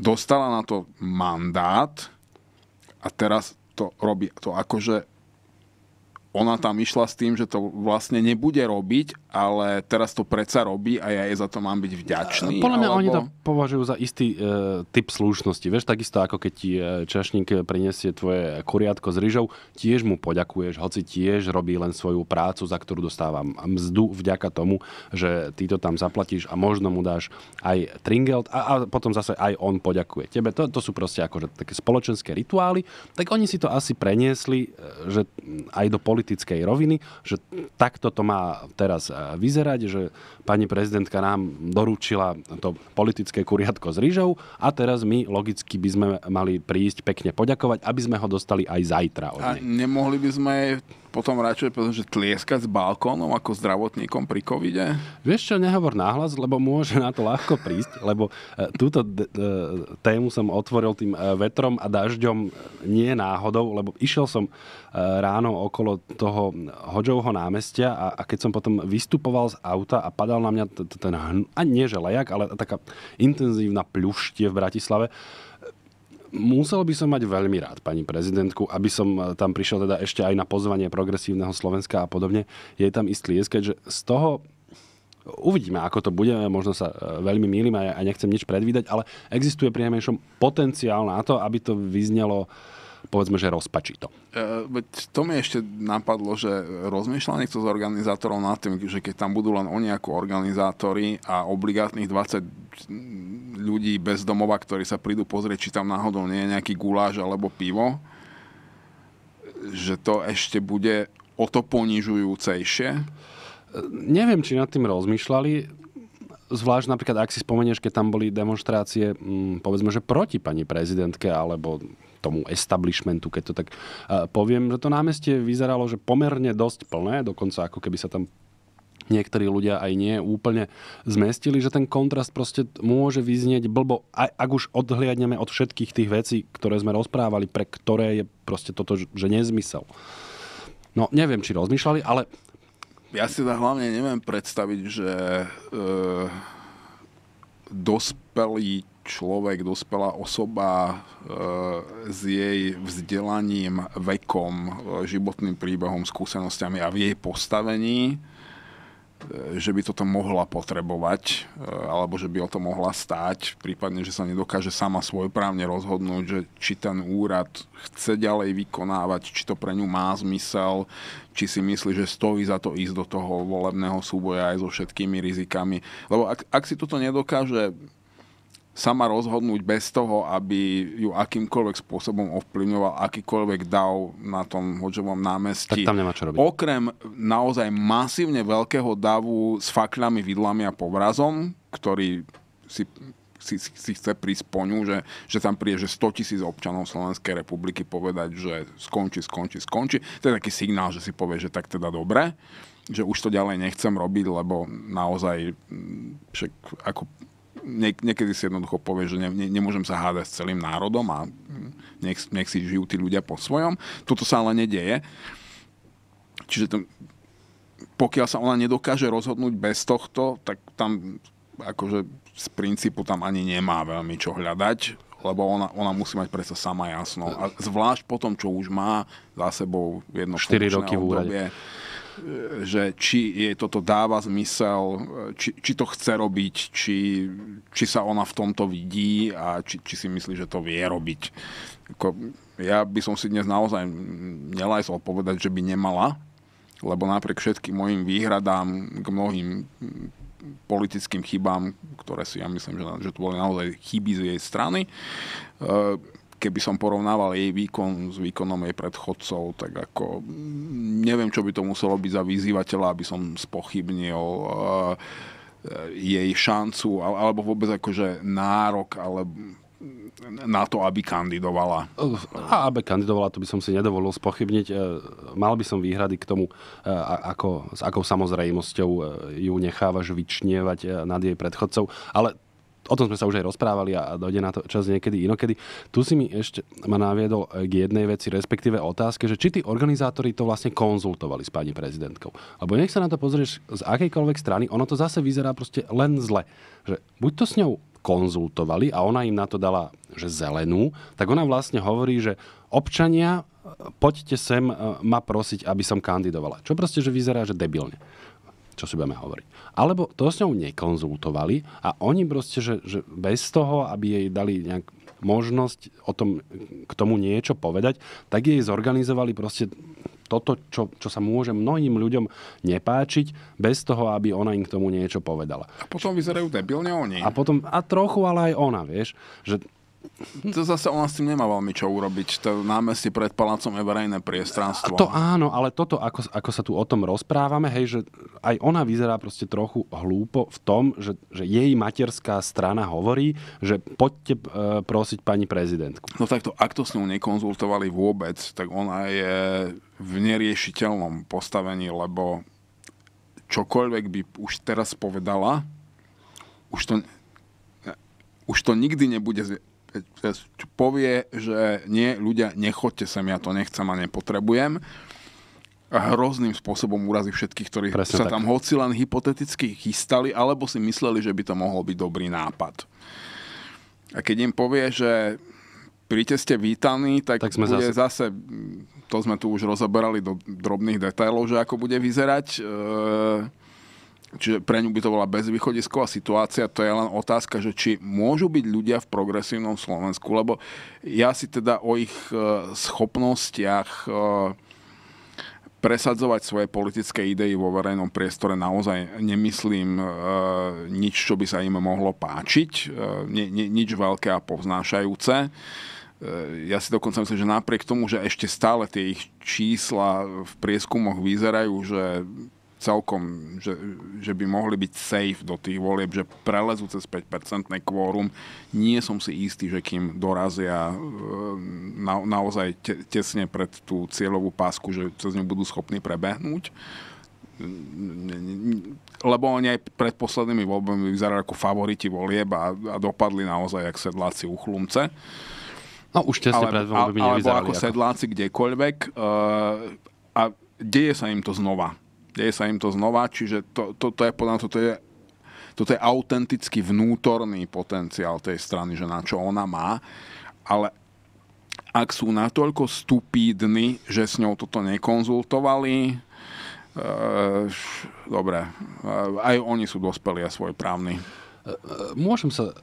dostala na to mandát a teraz to robí. To akože ona tam išla s tým, že to vlastne nebude robiť ale teraz to predsa robí a ja je za to mám byť vďačný. Podľa mňa alebo... oni to považujú za istý e, typ slušnosti. Vieš, takisto ako keď ti e, čašník e, prinesie tvoje kuriatko s ryžou, tiež mu poďakuješ, hoci tiež robí len svoju prácu, za ktorú dostávam mzdu vďaka tomu, že ty to tam zaplatíš a možno mu dáš aj tringelt a, a potom zase aj on poďakuje tebe. To, to sú proste akože také spoločenské rituály, tak oni si to asi preniesli e, že aj do politickej roviny, že takto to má teraz vyzerať, že pani prezidentka nám doručila to politické kuriatko s rýžou a teraz my logicky by sme mali prísť pekne poďakovať, aby sme ho dostali aj zajtra od nej. A nemohli by sme potom radšej pretože tlieskať s balkónom ako zdravotníkom pri covide? Vieš čo, nehovor náhlas, lebo môže na to ľahko prísť, lebo e, túto d- d- e, tému som otvoril tým e, vetrom a dažďom nie náhodou, lebo išiel som ráno okolo toho Hoďovho námestia a, a keď som potom vystupoval z auta a padal na mňa ten, a nie že lejak, ale taká intenzívna pľuštie v Bratislave, Musel by som mať veľmi rád pani prezidentku, aby som e, tam prišiel teda ešte aj na pozvanie progresívneho Slovenska a podobne. Je tam istý liesk, že z toho Uvidíme, ako to bude, možno sa e, veľmi mýlim a ja nechcem nič predvídať, ale existuje pri potenciál na to, aby to vyznelo povedzme, že rozpačí to. E, to mi ešte napadlo, že rozmýšľa niekto z organizátorov nad tým, že keď tam budú len oni ako organizátori a obligátnych 20 ľudí bez domova, ktorí sa prídu pozrieť, či tam náhodou nie je nejaký guláš alebo pivo, že to ešte bude o to ponižujúcejšie? Neviem, či nad tým rozmýšľali. Zvlášť napríklad, ak si spomenieš, keď tam boli demonstrácie, mm, povedzme, že proti pani prezidentke alebo tomu establishmentu, keď to tak eh, poviem, že to námestie vyzeralo, že pomerne dosť plné, dokonca ako keby sa tam niektorí ľudia aj nie úplne zmestili, že ten kontrast proste môže vyznieť blbo, aj, ak už odhliadneme od všetkých tých vecí, ktoré sme rozprávali, pre ktoré je proste toto, že nezmysel. No, neviem, či rozmýšľali, ale... Ja si to hlavne neviem predstaviť, že e, dospelý človek, dospelá osoba e, s jej vzdelaním, vekom, e, životným príbehom, skúsenostiami a v jej postavení že by toto mohla potrebovať, e, alebo že by o to mohla stáť, prípadne, že sa nedokáže sama svojprávne rozhodnúť, že či ten úrad chce ďalej vykonávať, či to pre ňu má zmysel, či si myslí, že stojí za to ísť do toho volebného súboja aj so všetkými rizikami. Lebo ak, ak si toto nedokáže sama rozhodnúť bez toho, aby ju akýmkoľvek spôsobom ovplyvňoval akýkoľvek dav na tom Hoďovom námestí. Tak tam nemá čo robiť. Okrem naozaj masívne veľkého davu s faklami, vidlami a povrazom, ktorý si si, si chce prísť po ňu, že, že tam príde, že 100 tisíc občanov Slovenskej republiky povedať, že skončí, skončí, skončí. To je taký signál, že si povie, že tak teda dobre, že už to ďalej nechcem robiť, lebo naozaj však ako niek- niekedy si jednoducho povie, že ne- ne- nemôžem sa hádať s celým národom a nech, nech si žijú tí ľudia po svojom. Toto sa ale nedieje. Čiže to, pokiaľ sa ona nedokáže rozhodnúť bez tohto, tak tam akože z princípu tam ani nemá veľmi čo hľadať lebo ona, ona musí mať predsa sama jasno. A zvlášť po tom, čo už má za sebou jedno 4 roky v úrade že či jej toto dáva zmysel, či, či to chce robiť, či, či sa ona v tomto vidí a či, či si myslí, že to vie robiť. Ako, ja by som si dnes naozaj nelajsol povedať, že by nemala, lebo napriek všetkým mojim výhradám k mnohým politickým chybám, ktoré si ja myslím, že, že to boli naozaj chyby z jej strany, eh, keby som porovnával jej výkon s výkonom jej predchodcov, tak ako mm, neviem, čo by to muselo byť za vyzývateľa, aby som spochybnil eh, jej šancu, alebo vôbec akože nárok, ale na to, aby kandidovala? A aby kandidovala, to by som si nedovolil spochybniť. Eh, mal by som výhrady k tomu, eh, ako, s akou samozrejmosťou ju nechávaš vyčnievať nad jej predchodcov. Ale o tom sme sa už aj rozprávali a dojde na to čas niekedy inokedy. Tu si mi ešte ma naviedol k jednej veci, respektíve otázke, že či tí organizátori to vlastne konzultovali s pani prezidentkou. Lebo nech sa na to pozrieš z akejkoľvek strany, ono to zase vyzerá proste len zle. Že buď to s ňou konzultovali a ona im na to dala že zelenú, tak ona vlastne hovorí, že občania poďte sem e, ma prosiť, aby som kandidovala. Čo proste, že vyzerá, že debilne čo si budeme hovoriť. Alebo to s ňou nekonzultovali a oni proste, že, že bez toho, aby jej dali nejak možnosť o tom, k tomu niečo povedať, tak jej zorganizovali proste toto, čo, čo sa môže mnohým ľuďom nepáčiť, bez toho, aby ona im k tomu niečo povedala. A potom vyzerajú debilne oni. A potom, a trochu, ale aj ona, vieš, že to zase ona s tým nemá veľmi čo urobiť. To námestie pred palácom je verejné priestranstvo. To áno, ale toto, ako, ako sa tu o tom rozprávame, hej, že aj ona vyzerá proste trochu hlúpo v tom, že, že jej materská strana hovorí, že poďte e, prosiť pani prezidentku. No takto, ak to s ňou nekonzultovali vôbec, tak ona je v neriešiteľnom postavení, lebo čokoľvek by už teraz povedala, už to, už to nikdy nebude povie, že nie, ľudia, nechoďte sem, ja to nechcem a nepotrebujem. A hrozným spôsobom urazí všetkých, ktorí Presne sa tak. tam hoci len hypoteticky chystali, alebo si mysleli, že by to mohol byť dobrý nápad. A keď im povie, že príte ste vítaní, tak, tak sme bude zase... zase, to sme tu už rozoberali do drobných detailov, že ako bude vyzerať. E- Čiže pre ňu by to bola bezvýchodisková situácia, to je len otázka, že či môžu byť ľudia v progresívnom Slovensku, lebo ja si teda o ich e, schopnostiach e, presadzovať svoje politické idei vo verejnom priestore naozaj nemyslím e, nič, čo by sa im mohlo páčiť, nič veľké a povznášajúce. ja si dokonca myslím, že napriek tomu, že ešte stále tie ich čísla v prieskumoch vyzerajú, že celkom, že, že by mohli byť safe do tých volieb, že prelezú cez 5-percentné kvórum. Nie som si istý, že kým dorazia e, na, naozaj te, tesne pred tú cieľovú pásku, že cez ňu budú schopní prebehnúť lebo oni aj pred poslednými voľbami vyzerali ako favoriti volieb a, a dopadli naozaj ako sedláci u chlumce. No už tesne ale, pred voľbami nevyzerali. Alebo ako, ako sedláci kdekoľvek uh, a deje sa im to znova deje sa im to znova, čiže to, to, to je podľa toto je toto je autentický vnútorný potenciál tej strany, že na čo ona má, ale ak sú natoľko stupídni, že s ňou toto nekonzultovali, e, dobre, eh, aj oni sú dospelí a svoj právny. Eh, môžem sa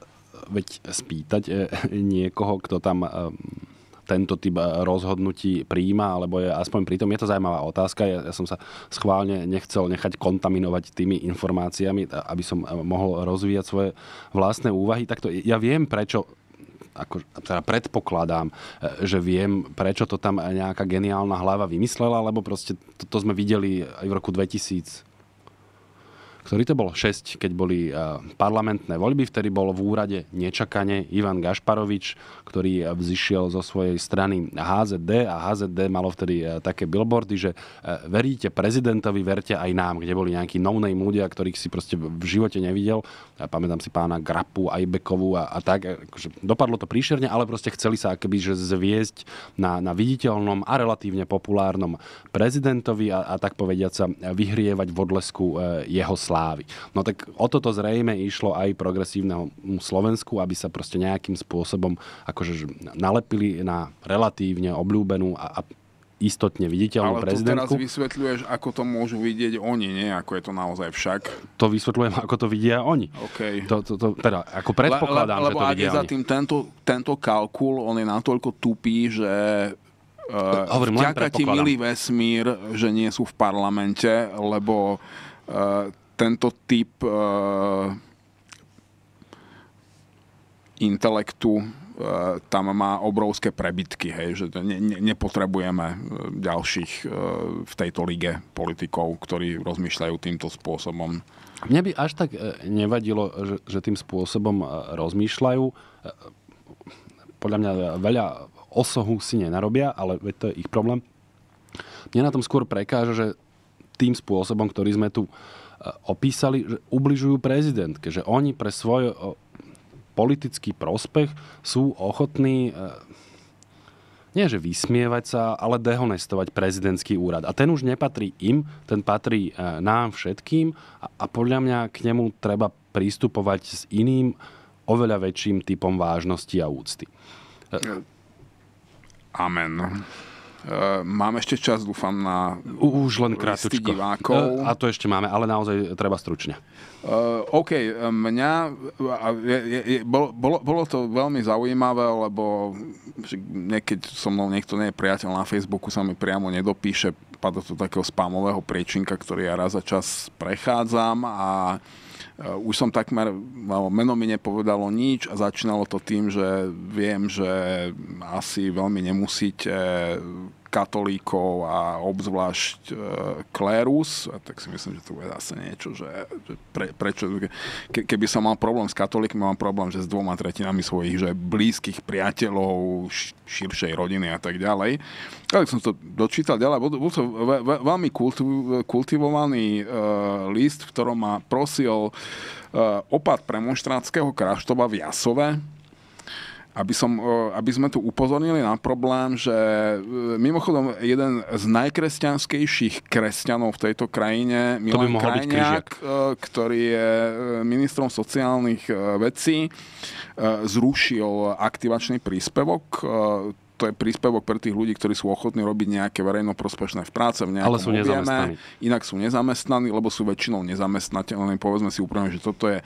veď spýtať niekoho, kto tam tento typ eh, rozhodnutí príjima, alebo je aspoň pritom. Je to zaujímavá otázka. Ja, ja som sa schválne nechcel nechať kontaminovať tými informáciami, aby som eh, mohol rozvíjať svoje vlastné úvahy. Takto ja viem, prečo ako, teda predpokladám, eh, že viem, prečo to tam nejaká geniálna hlava vymyslela, lebo proste to, to sme videli aj v roku 2000 ktorý to bol 6, keď boli e, parlamentné voľby, vtedy bol v úrade nečakane Ivan Gašparovič, ktorý e, vzýšiel zo svojej strany HZD a HZD malo vtedy e, také billboardy, že veríte prezidentovi, verte aj nám, kde boli nejakí novnej ľudia, ktorých si proste v živote nevidel. Ja pamätám si pána Grapu, Ajbekovú a, a tak. Akože dopadlo to príšerne, ale proste chceli sa akoby že zviesť na, na viditeľnom a relatívne populárnom prezidentovi a, a tak povediať sa vyhrievať v odlesku jeho slávy slávy. No tak o toto zrejme išlo aj progresívnemu Slovensku, aby sa proste nejakým spôsobom akože nalepili na relatívne obľúbenú a, a istotne viditeľnú Ale prezidentku. Ale teraz vysvetľuješ, ako to môžu vidieť oni, nie? Ako je to naozaj však? To vysvetľujem, ako to vidia oni. Okay. To, to, to, teda, ako predpokladám, le, le, lebo že to vidia za tým tento, tento kalkul, on je natoľko tupý, že uh, Hovorím, vďaka ti milý vesmír, že nie sú v parlamente, lebo uh, tento typ uh, intelektu eh, tam má obrovské prebytky, hej, že ne, ne, nepotrebujeme eh, ďalších v tejto lige politikov, ktorí rozmýšľajú týmto spôsobom. Mne by až tak nevadilo, že, že tým spôsobom rozmýšľajú. Podľa mňa veľa osohu si nenarobia, ale veď to je ich problém. Mne na tom skôr prekáže, že tým spôsobom, ktorý sme tu uh, opísali, že ubližujú prezidentke, že oni pre svoj politický prospech sú ochotní e, nie že vysmievať sa, ale dehonestovať prezidentský úrad. A ten už nepatrí im, ten patrí e, nám všetkým a, a podľa mňa k nemu treba prístupovať s iným, oveľa väčším typom vážnosti a úcty. E, Amen. Eh, máme ešte čas, dúfam, na Už len krátko. divákov. Eh, a to ešte máme, ale naozaj treba stručne. Uh, OK, mňa je, je, je, bolo, bolo to veľmi zaujímavé, lebo niekedy so mnou niekto nie je priateľ na Facebooku, sa mi priamo nedopíše, pada to takého spamového priečinka, ktorý ja raz za čas prechádzam a uh, Eh, už som takmer, meno mi nepovedalo nič a začínalo to tým, že viem, že asi veľmi nemusíte eh, katolíkov a obzvlášť e, klérus, tak si myslím, že to bude zase niečo, že, že pre, prečo, ke, keby som mal problém s katolíkmi, mám problém, že s dvoma tretinami svojich, že blízkych priateľov, širšej rodiny a tak ďalej. Ale som to dočítal ďalej, bol, bol to ve, ve, veľmi kultiv, kultivovaný e, list, v ktorom ma prosil e, opat premonštrátskeho Kraštova v Jasove, aby, som, e, aby sme tu upozornili na problém, že e, mimochodom jeden z najkresťanskejších kresťanov v tejto krajine, Milan Krajniak, e, ktorý je ministrom sociálnych vecí, zrušil aktivačný príspevok to je príspevok pre tých ľudí, ktorí sú ochotní robiť nejaké verejnoprospešné v práce v nejakom Ale sú objeme, Inak sú nezamestnaní, lebo sú väčšinou nezamestnateľní. Povedzme si úplne, že toto je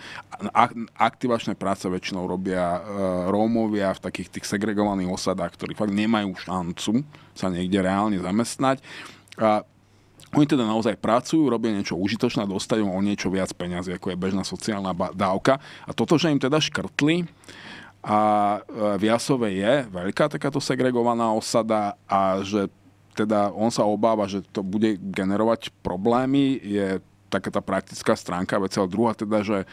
aktivačné práce väčšinou robia e, Rómovia v takých tých segregovaných osadách, ktorí fakt nemajú šancu sa niekde reálne zamestnať. A oni teda naozaj pracujú, robia niečo užitočné, dostajú o niečo viac peniazy, ako je bežná sociálna dávka. A toto, že im teda škrtli, a e, v Jasove je veľká takáto segregovaná osada a že teda on sa obáva, že to bude generovať problémy, je taká tá praktická stránka veci, ale druhá teda, že e,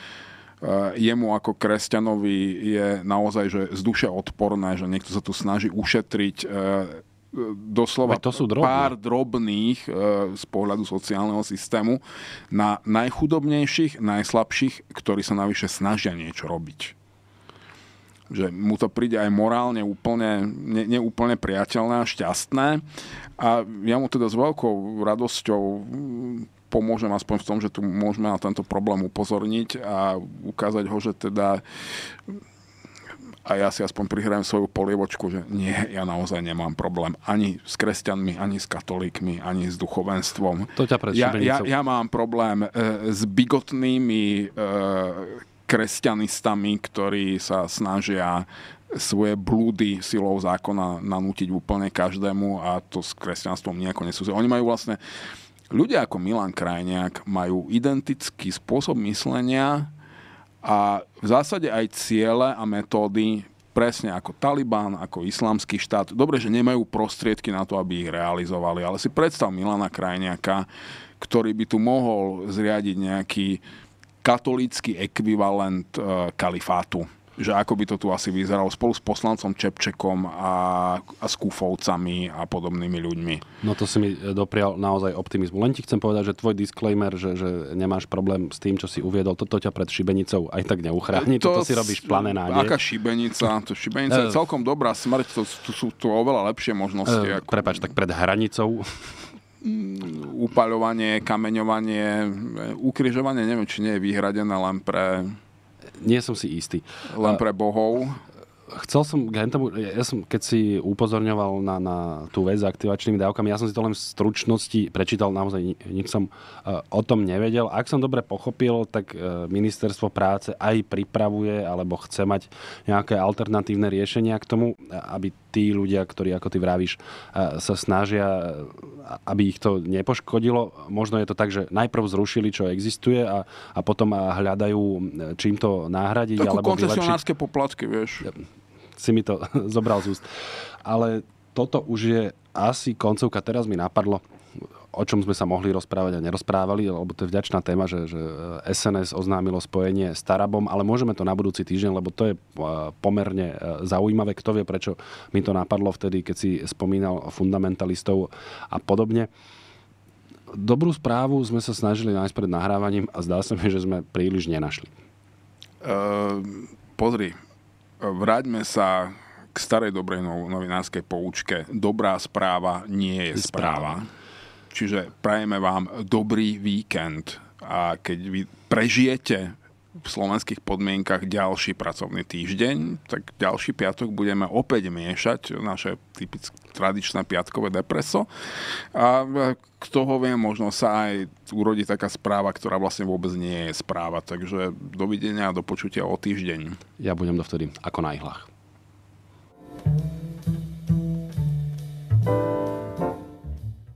jemu ako kresťanovi je naozaj že z duše odporné, že niekto sa tu snaží ušetriť e, doslova to sú drobné. pár drobných z pohľadu sociálneho systému na najchudobnejších, najslabších, ktorí sa navyše snažia niečo robiť že mu to príde aj morálne úplne, ne, neúplne priateľné a šťastné. A ja mu teda s veľkou radosťou mm, pomôžem aspoň v tom, že tu môžeme na tento problém upozorniť a ukázať ho, že teda a ja si aspoň prihrajem svoju polievočku, že nie, ja naozaj nemám problém ani s kresťanmi, ani s katolíkmi, ani s duchovenstvom. To ťa ja, ja, ja mám problém e, s bigotnými e, kresťanistami, ktorí sa snažia svoje blúdy silou zákona nanútiť úplne každému a to s kresťanstvom nejako nesúzi. Oni majú vlastne, ľudia ako Milan Krajniak majú identický spôsob myslenia a v zásade aj ciele a metódy presne ako Taliban, ako islamský štát. Dobre, že nemajú prostriedky na to, aby ich realizovali, ale si predstav Milana Krajniaka, ktorý by tu mohol zriadiť nejaký katolícky ekvivalent e, kalifátu že ako by to tu asi vyzeralo spolu s poslancom Čepčekom a, a s kufovcami a podobnými ľuďmi. No to si mi e, doprial naozaj optimizmu. Len ti chcem povedať, že tvoj disclaimer, že, že nemáš problém s tým, čo si uviedol, toto ťa pred šibenicou aj tak neuchráni, to, toto si robíš plané nádej. Aká šibenica? To šibenica je e. celkom dobrá smrť, to, to sú tu oveľa lepšie možnosti. ako... Prepač, tak pred hranicou Mm, upaľovanie, kameňovanie, e, ukrižovanie, neviem, či nie je vyhradené len pre... Nie som si istý. Len pre bohov? Chcel som, tomu, ja som, keď si upozorňoval na, na tú vec s aktivačnými dávkami, ja som si to len v stručnosti prečítal, naozaj nič som uh, o tom nevedel. Ak som dobre pochopil, tak uh, ministerstvo práce aj pripravuje, alebo chce mať nejaké alternatívne riešenia k tomu, aby tí ľudia, ktorí, ako ty vravíš, uh, sa snažia aby ich to nepoškodilo. Možno je to tak, že najprv zrušili, čo existuje a, a potom hľadajú, čím to nahradiť. Takú alebo koncesionárske vylepšiť. poplatky, vieš. Si mi to zobral z úst. Ale toto už je asi koncovka. Teraz mi napadlo, o čom sme sa mohli rozprávať a nerozprávali, lebo to je vďačná téma, že, že SNS e, oznámilo spojenie s Tarabom, ale môžeme to na budúci týždeň, lebo to je e, pomerne e, zaujímavé. Kto vie, prečo mi to napadlo vtedy, keď si spomínal fundamentalistov a podobne dobrú správu sme sa snažili nájsť pred nahrávaním a zdá sa mi, že sme príliš nenašli. Uh, pozri, vráťme sa k starej dobrej no, novinárskej poučke. Dobrá správa nie je správa. správa. Čiže prajeme vám dobrý víkend a keď vy prežijete v slovenských podmienkach ďalší pracovný týždeň, tak ďalší piatok budeme opäť miešať naše typické tradičné piatkové depreso. A k toho vie, možno sa aj urodi taká správa, ktorá vlastne vôbec nie je správa. Takže dovidenia a do počutia o týždeň. Ja budem dovtedy ako na ihlách. thank you